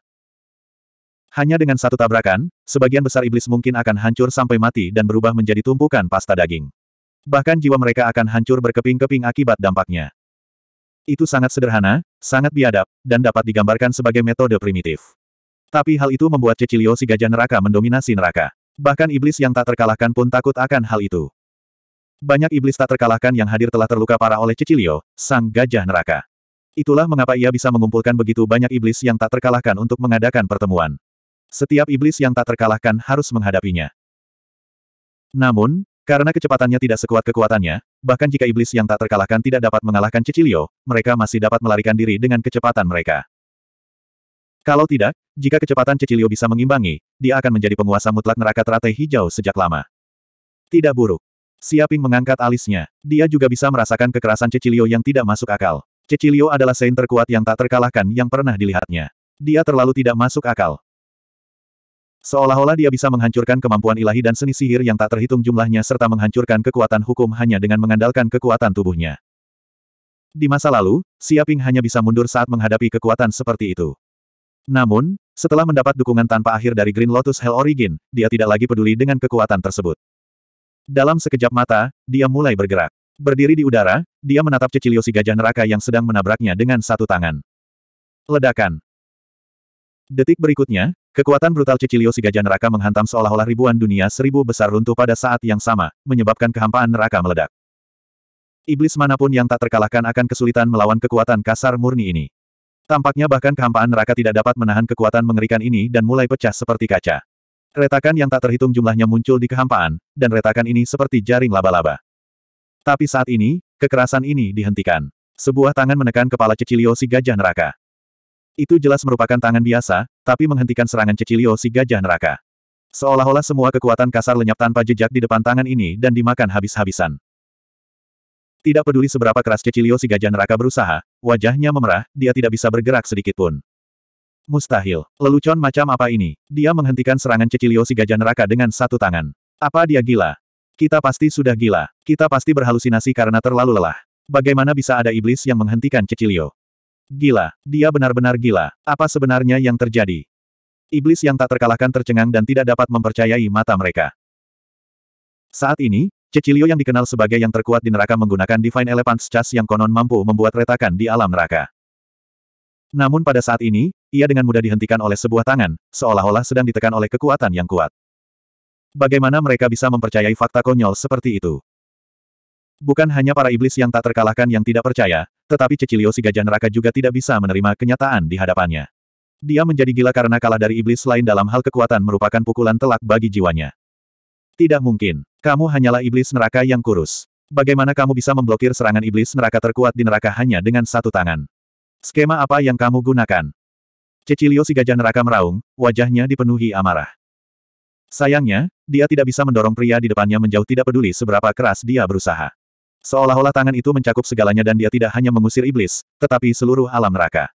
Hanya dengan satu tabrakan, sebagian besar iblis mungkin akan hancur sampai mati dan berubah menjadi tumpukan pasta daging. Bahkan jiwa mereka akan hancur berkeping-keping akibat dampaknya. Itu sangat sederhana, sangat biadab, dan dapat digambarkan sebagai metode primitif. Tapi hal itu membuat Cecilio si gajah neraka mendominasi neraka. Bahkan iblis yang tak terkalahkan pun takut akan hal itu. Banyak iblis tak terkalahkan yang hadir telah terluka parah oleh Cecilio, sang gajah neraka. Itulah mengapa ia bisa mengumpulkan begitu banyak iblis yang tak terkalahkan untuk mengadakan pertemuan. Setiap iblis yang tak terkalahkan harus menghadapinya. Namun, karena kecepatannya tidak sekuat kekuatannya, bahkan jika iblis yang tak terkalahkan tidak dapat mengalahkan Cecilio, mereka masih dapat melarikan diri dengan kecepatan mereka. Kalau tidak, jika kecepatan Cecilio bisa mengimbangi, dia akan menjadi penguasa mutlak neraka teratai hijau sejak lama. Tidak buruk. Siaping mengangkat alisnya. Dia juga bisa merasakan kekerasan Cecilio yang tidak masuk akal. Cecilio adalah saint terkuat yang tak terkalahkan yang pernah dilihatnya. Dia terlalu tidak masuk akal. Seolah-olah dia bisa menghancurkan kemampuan ilahi dan seni sihir yang tak terhitung jumlahnya serta menghancurkan kekuatan hukum hanya dengan mengandalkan kekuatan tubuhnya. Di masa lalu, Siaping hanya bisa mundur saat menghadapi kekuatan seperti itu. Namun, setelah mendapat dukungan tanpa akhir dari Green Lotus Hell Origin, dia tidak lagi peduli dengan kekuatan tersebut. Dalam sekejap mata, dia mulai bergerak. Berdiri di udara, dia menatap Cecilio si gajah neraka yang sedang menabraknya dengan satu tangan. Ledakan. Detik berikutnya, kekuatan brutal Cecilio si gajah neraka menghantam seolah-olah ribuan dunia seribu besar runtuh pada saat yang sama, menyebabkan kehampaan neraka meledak. Iblis manapun yang tak terkalahkan akan kesulitan melawan kekuatan kasar murni ini. Tampaknya bahkan kehampaan neraka tidak dapat menahan kekuatan mengerikan ini dan mulai pecah seperti kaca. Retakan yang tak terhitung jumlahnya muncul di kehampaan, dan retakan ini seperti jaring laba-laba. Tapi saat ini, kekerasan ini dihentikan. Sebuah tangan menekan kepala Cecilio si gajah neraka. Itu jelas merupakan tangan biasa, tapi menghentikan serangan Cecilio si gajah neraka. Seolah-olah semua kekuatan kasar lenyap tanpa jejak di depan tangan ini dan dimakan habis-habisan. Tidak peduli seberapa keras Cecilio si gajah neraka berusaha, wajahnya memerah, dia tidak bisa bergerak sedikit pun. Mustahil. Lelucon macam apa ini? Dia menghentikan serangan Cecilio si gajah neraka dengan satu tangan. Apa dia gila? Kita pasti sudah gila. Kita pasti berhalusinasi karena terlalu lelah. Bagaimana bisa ada iblis yang menghentikan Cecilio? Gila, dia benar-benar gila. Apa sebenarnya yang terjadi? Iblis yang tak terkalahkan tercengang dan tidak dapat mempercayai mata mereka. Saat ini, Cecilio yang dikenal sebagai yang terkuat di neraka menggunakan Divine Elephant's Chas yang konon mampu membuat retakan di alam neraka. Namun pada saat ini, ia dengan mudah dihentikan oleh sebuah tangan, seolah-olah sedang ditekan oleh kekuatan yang kuat. Bagaimana mereka bisa mempercayai fakta konyol seperti itu? Bukan hanya para iblis yang tak terkalahkan yang tidak percaya, tetapi Cecilio si gajah neraka juga tidak bisa menerima kenyataan di hadapannya. Dia menjadi gila karena kalah dari iblis lain dalam hal kekuatan merupakan pukulan telak bagi jiwanya. Tidak mungkin. Kamu hanyalah iblis neraka yang kurus. Bagaimana kamu bisa memblokir serangan iblis neraka terkuat di neraka hanya dengan satu tangan? Skema apa yang kamu gunakan? Cecilio si gajah neraka meraung, wajahnya dipenuhi amarah. Sayangnya, dia tidak bisa mendorong pria di depannya menjauh tidak peduli seberapa keras dia berusaha. Seolah-olah tangan itu mencakup segalanya dan dia tidak hanya mengusir iblis, tetapi seluruh alam neraka.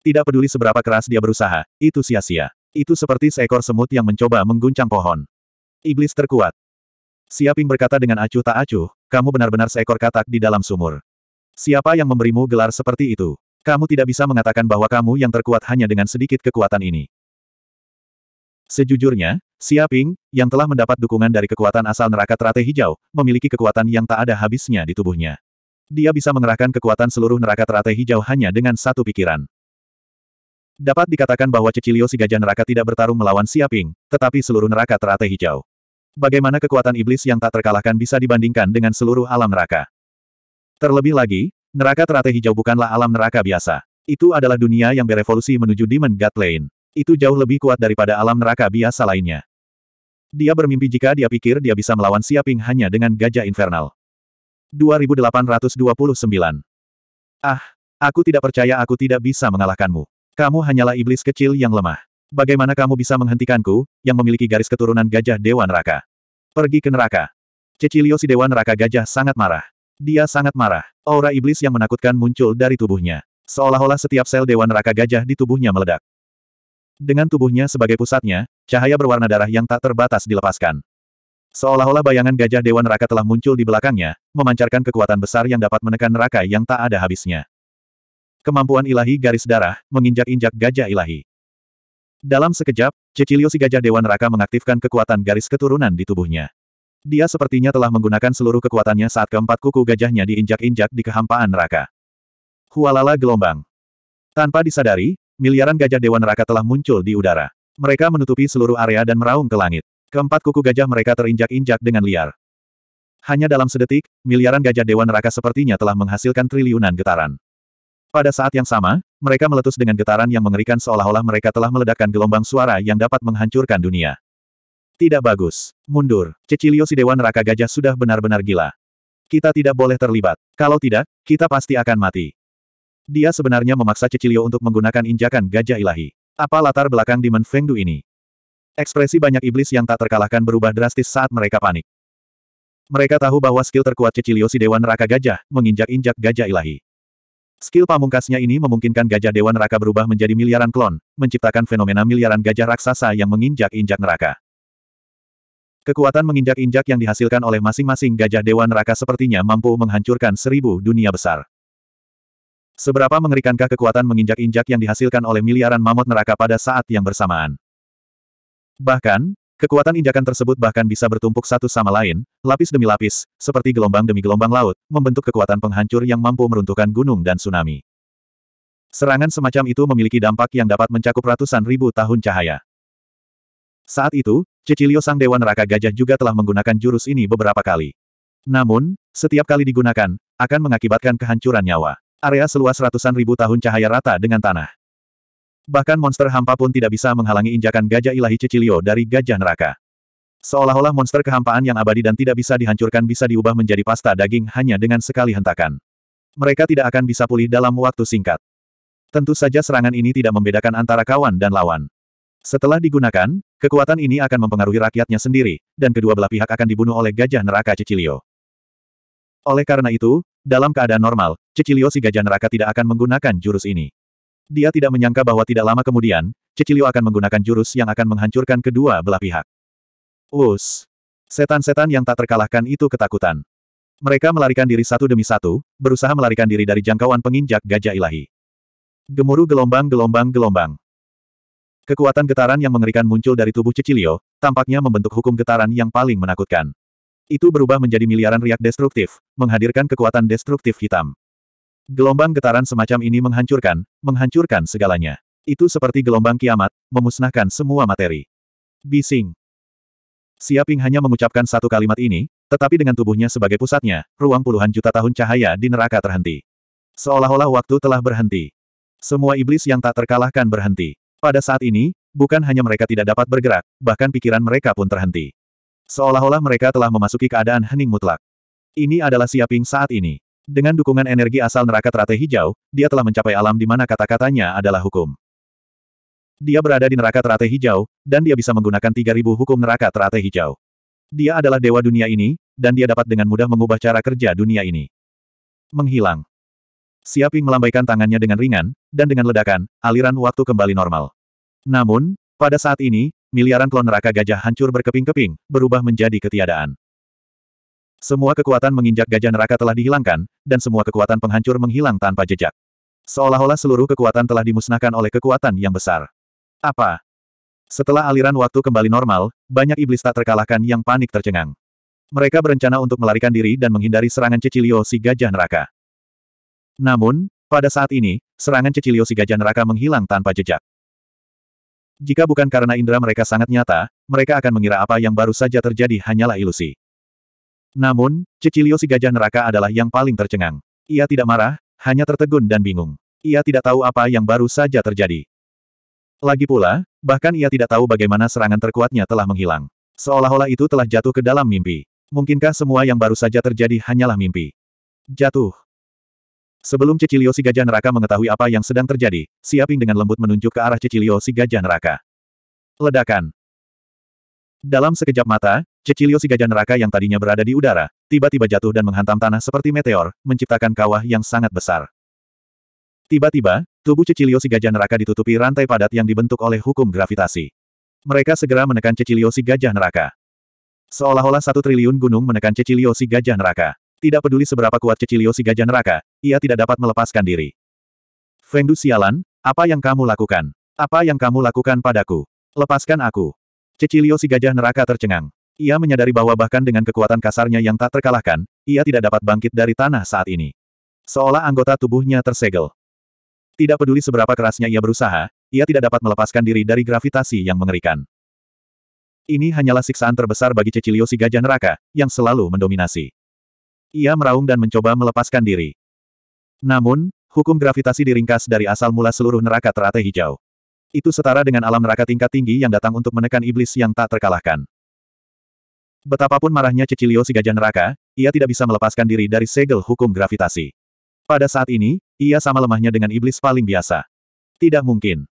Tidak peduli seberapa keras dia berusaha, itu sia-sia. Itu seperti seekor semut yang mencoba mengguncang pohon. Iblis terkuat. Siaping berkata dengan acuh tak acuh, kamu benar-benar seekor katak di dalam sumur. Siapa yang memberimu gelar seperti itu? Kamu tidak bisa mengatakan bahwa kamu yang terkuat hanya dengan sedikit kekuatan ini. Sejujurnya, Xia Ping, yang telah mendapat dukungan dari kekuatan asal neraka teratai hijau, memiliki kekuatan yang tak ada habisnya di tubuhnya. Dia bisa mengerahkan kekuatan seluruh neraka teratai hijau hanya dengan satu pikiran. Dapat dikatakan bahwa Cecilio si gajah neraka tidak bertarung melawan Xia Ping, tetapi seluruh neraka teratai hijau. Bagaimana kekuatan iblis yang tak terkalahkan bisa dibandingkan dengan seluruh alam neraka? Terlebih lagi, neraka teratai hijau bukanlah alam neraka biasa. Itu adalah dunia yang berevolusi menuju Demon God Lane. Itu jauh lebih kuat daripada alam neraka biasa lainnya. Dia bermimpi jika dia pikir dia bisa melawan Siaping hanya dengan gajah infernal. 2829. Ah, aku tidak percaya aku tidak bisa mengalahkanmu. Kamu hanyalah iblis kecil yang lemah. Bagaimana kamu bisa menghentikanku, yang memiliki garis keturunan gajah Dewa Neraka? Pergi ke neraka. Cecilio si Dewa Neraka Gajah sangat marah. Dia sangat marah. Aura iblis yang menakutkan muncul dari tubuhnya. Seolah-olah setiap sel Dewa Neraka Gajah di tubuhnya meledak. Dengan tubuhnya sebagai pusatnya, cahaya berwarna darah yang tak terbatas dilepaskan. Seolah-olah bayangan gajah Dewa Neraka telah muncul di belakangnya, memancarkan kekuatan besar yang dapat menekan neraka yang tak ada habisnya. Kemampuan ilahi garis darah, menginjak-injak gajah ilahi. Dalam sekejap, Cecilio si gajah Dewa Neraka mengaktifkan kekuatan garis keturunan di tubuhnya. Dia sepertinya telah menggunakan seluruh kekuatannya saat keempat kuku gajahnya diinjak-injak di kehampaan neraka. Hualala gelombang. Tanpa disadari, Miliaran gajah Dewa Neraka telah muncul di udara. Mereka menutupi seluruh area dan meraung ke langit. Keempat kuku gajah mereka terinjak-injak dengan liar. Hanya dalam sedetik, miliaran gajah Dewa Neraka sepertinya telah menghasilkan triliunan getaran. Pada saat yang sama, mereka meletus dengan getaran yang mengerikan seolah-olah mereka telah meledakkan gelombang suara yang dapat menghancurkan dunia. Tidak bagus. Mundur. Cecilio si Dewa Neraka Gajah sudah benar-benar gila. Kita tidak boleh terlibat. Kalau tidak, kita pasti akan mati. Dia sebenarnya memaksa Cecilio untuk menggunakan injakan gajah ilahi. Apa latar belakang di Fengdu ini? Ekspresi banyak iblis yang tak terkalahkan berubah drastis saat mereka panik. Mereka tahu bahwa skill terkuat Cecilio si Dewan Raka Gajah, menginjak-injak gajah ilahi. Skill pamungkasnya ini memungkinkan gajah Dewan Neraka berubah menjadi miliaran klon, menciptakan fenomena miliaran gajah raksasa yang menginjak-injak neraka. Kekuatan menginjak-injak yang dihasilkan oleh masing-masing gajah Dewan neraka sepertinya mampu menghancurkan seribu dunia besar. Seberapa mengerikankah kekuatan menginjak-injak yang dihasilkan oleh miliaran mamut neraka pada saat yang bersamaan? Bahkan, kekuatan injakan tersebut bahkan bisa bertumpuk satu sama lain, lapis demi lapis, seperti gelombang demi gelombang laut, membentuk kekuatan penghancur yang mampu meruntuhkan gunung dan tsunami. Serangan semacam itu memiliki dampak yang dapat mencakup ratusan ribu tahun cahaya. Saat itu, Cecilio Sang Dewa Neraka Gajah juga telah menggunakan jurus ini beberapa kali. Namun, setiap kali digunakan, akan mengakibatkan kehancuran nyawa area seluas ratusan ribu tahun cahaya rata dengan tanah. Bahkan monster hampa pun tidak bisa menghalangi injakan gajah ilahi Cecilio dari gajah neraka. Seolah-olah monster kehampaan yang abadi dan tidak bisa dihancurkan bisa diubah menjadi pasta daging hanya dengan sekali hentakan. Mereka tidak akan bisa pulih dalam waktu singkat. Tentu saja serangan ini tidak membedakan antara kawan dan lawan. Setelah digunakan, kekuatan ini akan mempengaruhi rakyatnya sendiri, dan kedua belah pihak akan dibunuh oleh gajah neraka Cecilio. Oleh karena itu, dalam keadaan normal, Cecilio si gajah neraka tidak akan menggunakan jurus ini. Dia tidak menyangka bahwa tidak lama kemudian, Cecilio akan menggunakan jurus yang akan menghancurkan kedua belah pihak. Us. Setan-setan yang tak terkalahkan itu ketakutan. Mereka melarikan diri satu demi satu, berusaha melarikan diri dari jangkauan penginjak gajah ilahi. Gemuruh gelombang-gelombang-gelombang. Kekuatan getaran yang mengerikan muncul dari tubuh Cecilio, tampaknya membentuk hukum getaran yang paling menakutkan itu berubah menjadi miliaran riak destruktif, menghadirkan kekuatan destruktif hitam. Gelombang getaran semacam ini menghancurkan, menghancurkan segalanya. Itu seperti gelombang kiamat, memusnahkan semua materi. Bising. Siaping hanya mengucapkan satu kalimat ini, tetapi dengan tubuhnya sebagai pusatnya, ruang puluhan juta tahun cahaya di neraka terhenti. Seolah-olah waktu telah berhenti. Semua iblis yang tak terkalahkan berhenti. Pada saat ini, bukan hanya mereka tidak dapat bergerak, bahkan pikiran mereka pun terhenti. Seolah-olah mereka telah memasuki keadaan hening mutlak. Ini adalah Siaping saat ini. Dengan dukungan energi asal neraka teratai hijau, dia telah mencapai alam di mana kata-katanya adalah hukum. Dia berada di neraka teratai hijau, dan dia bisa menggunakan 3000 hukum neraka teratai hijau. Dia adalah dewa dunia ini, dan dia dapat dengan mudah mengubah cara kerja dunia ini. Menghilang. Siaping melambaikan tangannya dengan ringan, dan dengan ledakan, aliran waktu kembali normal. Namun, pada saat ini, miliaran klon neraka gajah hancur berkeping-keping, berubah menjadi ketiadaan. Semua kekuatan menginjak gajah neraka telah dihilangkan, dan semua kekuatan penghancur menghilang tanpa jejak. Seolah-olah seluruh kekuatan telah dimusnahkan oleh kekuatan yang besar. Apa? Setelah aliran waktu kembali normal, banyak iblis tak terkalahkan yang panik tercengang. Mereka berencana untuk melarikan diri dan menghindari serangan Cecilio si gajah neraka. Namun, pada saat ini, serangan Cecilio si gajah neraka menghilang tanpa jejak. Jika bukan karena indera mereka sangat nyata, mereka akan mengira apa yang baru saja terjadi hanyalah ilusi. Namun, Cecilio si gajah neraka adalah yang paling tercengang. Ia tidak marah, hanya tertegun dan bingung. Ia tidak tahu apa yang baru saja terjadi. Lagi pula, bahkan ia tidak tahu bagaimana serangan terkuatnya telah menghilang. Seolah-olah itu telah jatuh ke dalam mimpi. Mungkinkah semua yang baru saja terjadi hanyalah mimpi? Jatuh. Sebelum Cecilio si gajah neraka mengetahui apa yang sedang terjadi, Siaping dengan lembut menunjuk ke arah Cecilio si gajah neraka. Ledakan. Dalam sekejap mata, Cecilio si gajah neraka yang tadinya berada di udara, tiba-tiba jatuh dan menghantam tanah seperti meteor, menciptakan kawah yang sangat besar. Tiba-tiba, tubuh Cecilio si gajah neraka ditutupi rantai padat yang dibentuk oleh hukum gravitasi. Mereka segera menekan Cecilio si gajah neraka. Seolah-olah satu triliun gunung menekan Cecilio si gajah neraka. Tidak peduli seberapa kuat Cecilio si gajah neraka, ia tidak dapat melepaskan diri. Du sialan, apa yang kamu lakukan? Apa yang kamu lakukan padaku? Lepaskan aku. Cecilio si gajah neraka tercengang. Ia menyadari bahwa bahkan dengan kekuatan kasarnya yang tak terkalahkan, ia tidak dapat bangkit dari tanah saat ini. Seolah anggota tubuhnya tersegel. Tidak peduli seberapa kerasnya ia berusaha, ia tidak dapat melepaskan diri dari gravitasi yang mengerikan. Ini hanyalah siksaan terbesar bagi Cecilio si gajah neraka, yang selalu mendominasi. Ia meraung dan mencoba melepaskan diri. Namun, hukum gravitasi diringkas dari asal mula seluruh neraka teratai hijau. Itu setara dengan alam neraka tingkat tinggi yang datang untuk menekan iblis yang tak terkalahkan. Betapapun marahnya Cecilio si gajah neraka, ia tidak bisa melepaskan diri dari segel hukum gravitasi. Pada saat ini, ia sama lemahnya dengan iblis paling biasa. Tidak mungkin.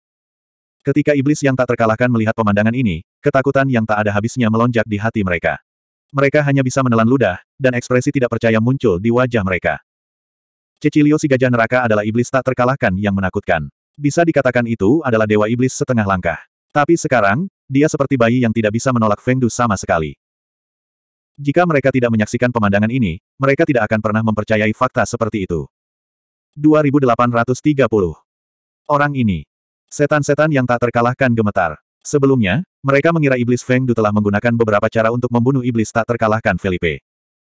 Ketika iblis yang tak terkalahkan melihat pemandangan ini, ketakutan yang tak ada habisnya melonjak di hati mereka mereka hanya bisa menelan ludah, dan ekspresi tidak percaya muncul di wajah mereka. Cecilio si gajah neraka adalah iblis tak terkalahkan yang menakutkan. Bisa dikatakan itu adalah dewa iblis setengah langkah. Tapi sekarang, dia seperti bayi yang tidak bisa menolak Fengdu sama sekali. Jika mereka tidak menyaksikan pemandangan ini, mereka tidak akan pernah mempercayai fakta seperti itu. 2830 Orang ini. Setan-setan yang tak terkalahkan gemetar. Sebelumnya, mereka mengira iblis Feng Du telah menggunakan beberapa cara untuk membunuh iblis tak terkalahkan Felipe.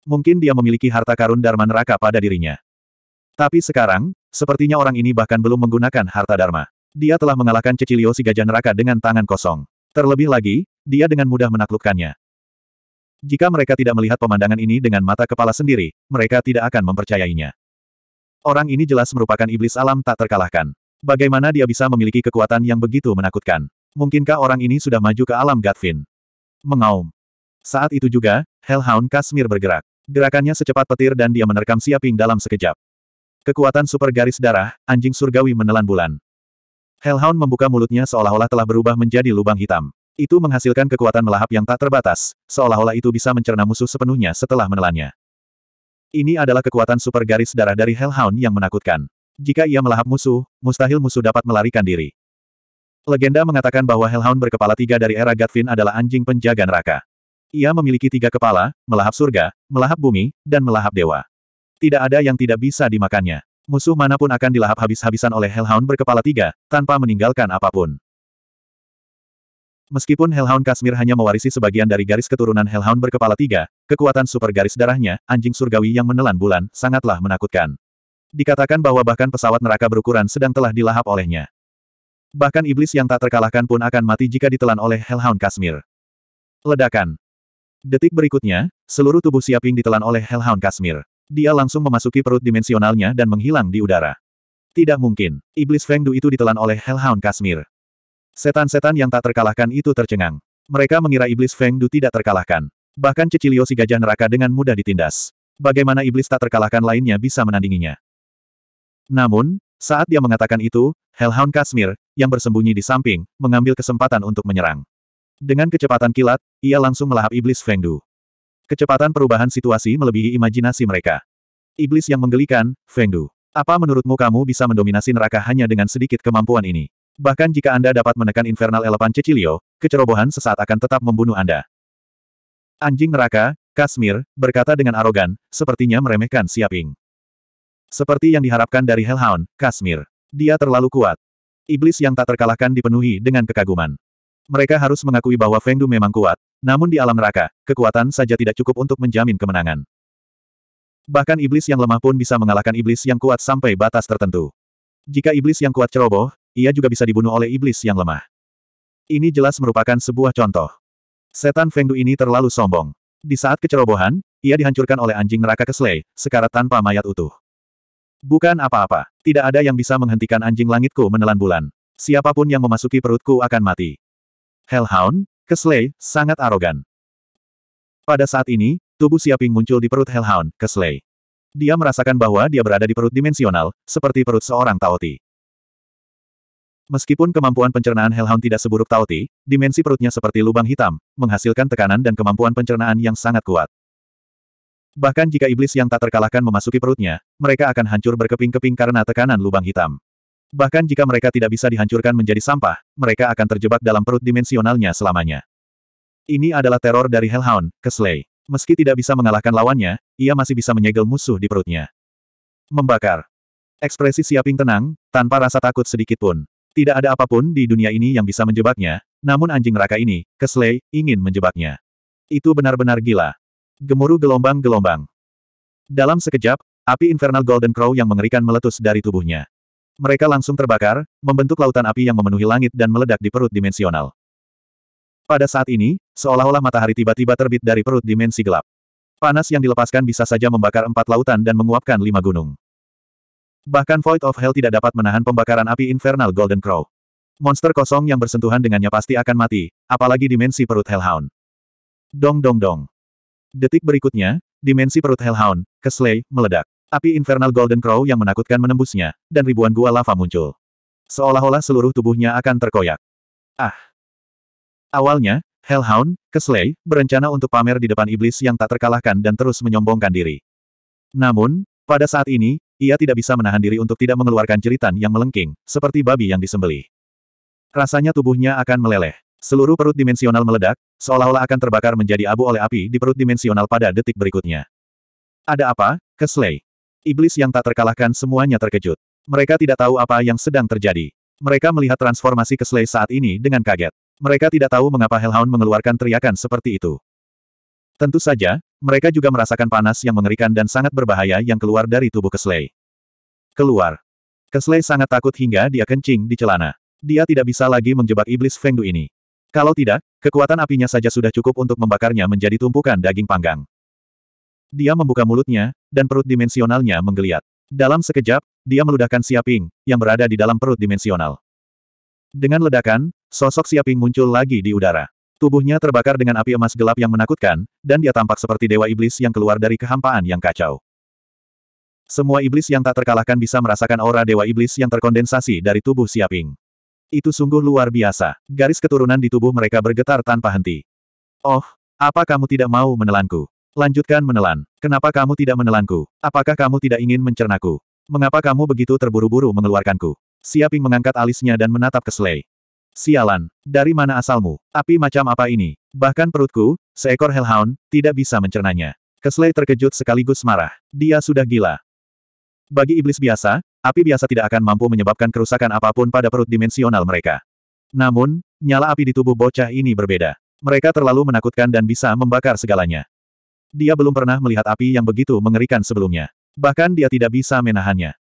Mungkin dia memiliki harta karun Dharma neraka pada dirinya. Tapi sekarang, sepertinya orang ini bahkan belum menggunakan harta Dharma. Dia telah mengalahkan Cecilio si gajah neraka dengan tangan kosong. Terlebih lagi, dia dengan mudah menaklukkannya. Jika mereka tidak melihat pemandangan ini dengan mata kepala sendiri, mereka tidak akan mempercayainya. Orang ini jelas merupakan iblis alam tak terkalahkan. Bagaimana dia bisa memiliki kekuatan yang begitu menakutkan? Mungkinkah orang ini sudah maju ke alam Gatvin? Mengaum. Saat itu juga, Hellhound Kasmir bergerak. Gerakannya secepat petir dan dia menerkam Siaping dalam sekejap. Kekuatan super garis darah, anjing surgawi menelan bulan. Hellhound membuka mulutnya seolah-olah telah berubah menjadi lubang hitam. Itu menghasilkan kekuatan melahap yang tak terbatas, seolah-olah itu bisa mencerna musuh sepenuhnya setelah menelannya. Ini adalah kekuatan super garis darah dari Hellhound yang menakutkan. Jika ia melahap musuh, mustahil musuh dapat melarikan diri. Legenda mengatakan bahwa Hellhound berkepala tiga dari era Gatvin adalah anjing penjaga neraka. Ia memiliki tiga kepala, melahap surga, melahap bumi, dan melahap dewa. Tidak ada yang tidak bisa dimakannya. Musuh manapun akan dilahap habis-habisan oleh Hellhound berkepala tiga, tanpa meninggalkan apapun. Meskipun Hellhound Kasmir hanya mewarisi sebagian dari garis keturunan Hellhound berkepala tiga, kekuatan super garis darahnya, anjing surgawi yang menelan bulan, sangatlah menakutkan dikatakan bahwa bahkan pesawat neraka berukuran sedang telah dilahap olehnya. Bahkan iblis yang tak terkalahkan pun akan mati jika ditelan oleh Hellhound Kasmir. Ledakan. Detik berikutnya, seluruh tubuh Siaping ditelan oleh Hellhound Kasmir. Dia langsung memasuki perut dimensionalnya dan menghilang di udara. Tidak mungkin, iblis Feng Du itu ditelan oleh Hellhound Kasmir. Setan-setan yang tak terkalahkan itu tercengang. Mereka mengira iblis Feng Du tidak terkalahkan. Bahkan Cecilio si gajah neraka dengan mudah ditindas. Bagaimana iblis tak terkalahkan lainnya bisa menandinginya? Namun, saat dia mengatakan itu, Hellhound Kashmir, yang bersembunyi di samping, mengambil kesempatan untuk menyerang. Dengan kecepatan kilat, ia langsung melahap iblis Fengdu. Kecepatan perubahan situasi melebihi imajinasi mereka. Iblis yang menggelikan, Fengdu. Apa menurutmu kamu bisa mendominasi neraka hanya dengan sedikit kemampuan ini? Bahkan jika Anda dapat menekan Infernal Elepan Cecilio, kecerobohan sesaat akan tetap membunuh Anda. Anjing neraka, Kasmir, berkata dengan arogan, sepertinya meremehkan Siaping. Seperti yang diharapkan dari Hellhound, Kashmir. Dia terlalu kuat. Iblis yang tak terkalahkan dipenuhi dengan kekaguman. Mereka harus mengakui bahwa Fengdu memang kuat, namun di alam neraka, kekuatan saja tidak cukup untuk menjamin kemenangan. Bahkan iblis yang lemah pun bisa mengalahkan iblis yang kuat sampai batas tertentu. Jika iblis yang kuat ceroboh, ia juga bisa dibunuh oleh iblis yang lemah. Ini jelas merupakan sebuah contoh. Setan Fengdu ini terlalu sombong. Di saat kecerobohan, ia dihancurkan oleh anjing neraka kesley, sekarat tanpa mayat utuh. Bukan apa-apa. Tidak ada yang bisa menghentikan anjing langitku menelan bulan. Siapapun yang memasuki perutku akan mati. Hellhound, Kesley, sangat arogan. Pada saat ini, tubuh Siaping muncul di perut Hellhound, Kesley. Dia merasakan bahwa dia berada di perut dimensional, seperti perut seorang Taoti. Meskipun kemampuan pencernaan Hellhound tidak seburuk Taoti, dimensi perutnya seperti lubang hitam, menghasilkan tekanan dan kemampuan pencernaan yang sangat kuat. Bahkan jika iblis yang tak terkalahkan memasuki perutnya, mereka akan hancur berkeping-keping karena tekanan lubang hitam. Bahkan jika mereka tidak bisa dihancurkan menjadi sampah, mereka akan terjebak dalam perut dimensionalnya selamanya. Ini adalah teror dari Hellhound, Kesley. Meski tidak bisa mengalahkan lawannya, ia masih bisa menyegel musuh di perutnya. Membakar. Ekspresi Siaping tenang, tanpa rasa takut sedikit pun. Tidak ada apapun di dunia ini yang bisa menjebaknya, namun anjing raka ini, Kesley, ingin menjebaknya. Itu benar-benar gila. Gemuruh gelombang-gelombang. Dalam sekejap, api infernal Golden Crow yang mengerikan meletus dari tubuhnya. Mereka langsung terbakar, membentuk lautan api yang memenuhi langit dan meledak di perut dimensional. Pada saat ini, seolah-olah matahari tiba-tiba terbit dari perut dimensi gelap. Panas yang dilepaskan bisa saja membakar empat lautan dan menguapkan lima gunung. Bahkan Void of Hell tidak dapat menahan pembakaran api infernal Golden Crow. Monster kosong yang bersentuhan dengannya pasti akan mati, apalagi dimensi perut Hellhound. Dong dong dong. Detik berikutnya, dimensi perut Hellhound, Kesley, meledak. Api infernal Golden Crow yang menakutkan menembusnya, dan ribuan gua lava muncul. Seolah-olah seluruh tubuhnya akan terkoyak. Ah! Awalnya, Hellhound, Kesley, berencana untuk pamer di depan iblis yang tak terkalahkan dan terus menyombongkan diri. Namun, pada saat ini, ia tidak bisa menahan diri untuk tidak mengeluarkan jeritan yang melengking, seperti babi yang disembeli Rasanya tubuhnya akan meleleh. Seluruh perut dimensional meledak, seolah-olah akan terbakar menjadi abu oleh api di perut dimensional pada detik berikutnya. Ada apa, Kesley? Iblis yang tak terkalahkan semuanya terkejut. Mereka tidak tahu apa yang sedang terjadi. Mereka melihat transformasi Kesley saat ini dengan kaget. Mereka tidak tahu mengapa Hellhound mengeluarkan teriakan seperti itu. Tentu saja, mereka juga merasakan panas yang mengerikan dan sangat berbahaya yang keluar dari tubuh Kesley. Keluar. Kesley sangat takut hingga dia kencing di celana. Dia tidak bisa lagi menjebak iblis Fengdu ini. Kalau tidak, kekuatan apinya saja sudah cukup untuk membakarnya menjadi tumpukan daging panggang. Dia membuka mulutnya, dan perut dimensionalnya menggeliat. Dalam sekejap, dia meludahkan Siaping, yang berada di dalam perut dimensional. Dengan ledakan, sosok Siaping muncul lagi di udara. Tubuhnya terbakar dengan api emas gelap yang menakutkan, dan dia tampak seperti dewa iblis yang keluar dari kehampaan yang kacau. Semua iblis yang tak terkalahkan bisa merasakan aura dewa iblis yang terkondensasi dari tubuh Siaping. Itu sungguh luar biasa. Garis keturunan di tubuh mereka bergetar tanpa henti. Oh, apa kamu tidak mau menelanku? Lanjutkan menelan. Kenapa kamu tidak menelanku? Apakah kamu tidak ingin mencernaku? Mengapa kamu begitu terburu-buru mengeluarkanku? Siaping mengangkat alisnya dan menatap ke Slay. Sialan, dari mana asalmu? Api macam apa ini? Bahkan perutku, seekor hellhound, tidak bisa mencernanya. Kesley terkejut sekaligus marah. Dia sudah gila. Bagi iblis biasa, api biasa tidak akan mampu menyebabkan kerusakan apapun pada perut dimensional mereka. Namun, nyala api di tubuh bocah ini berbeda. Mereka terlalu menakutkan dan bisa membakar segalanya. Dia belum pernah melihat api yang begitu mengerikan sebelumnya. Bahkan dia tidak bisa menahannya.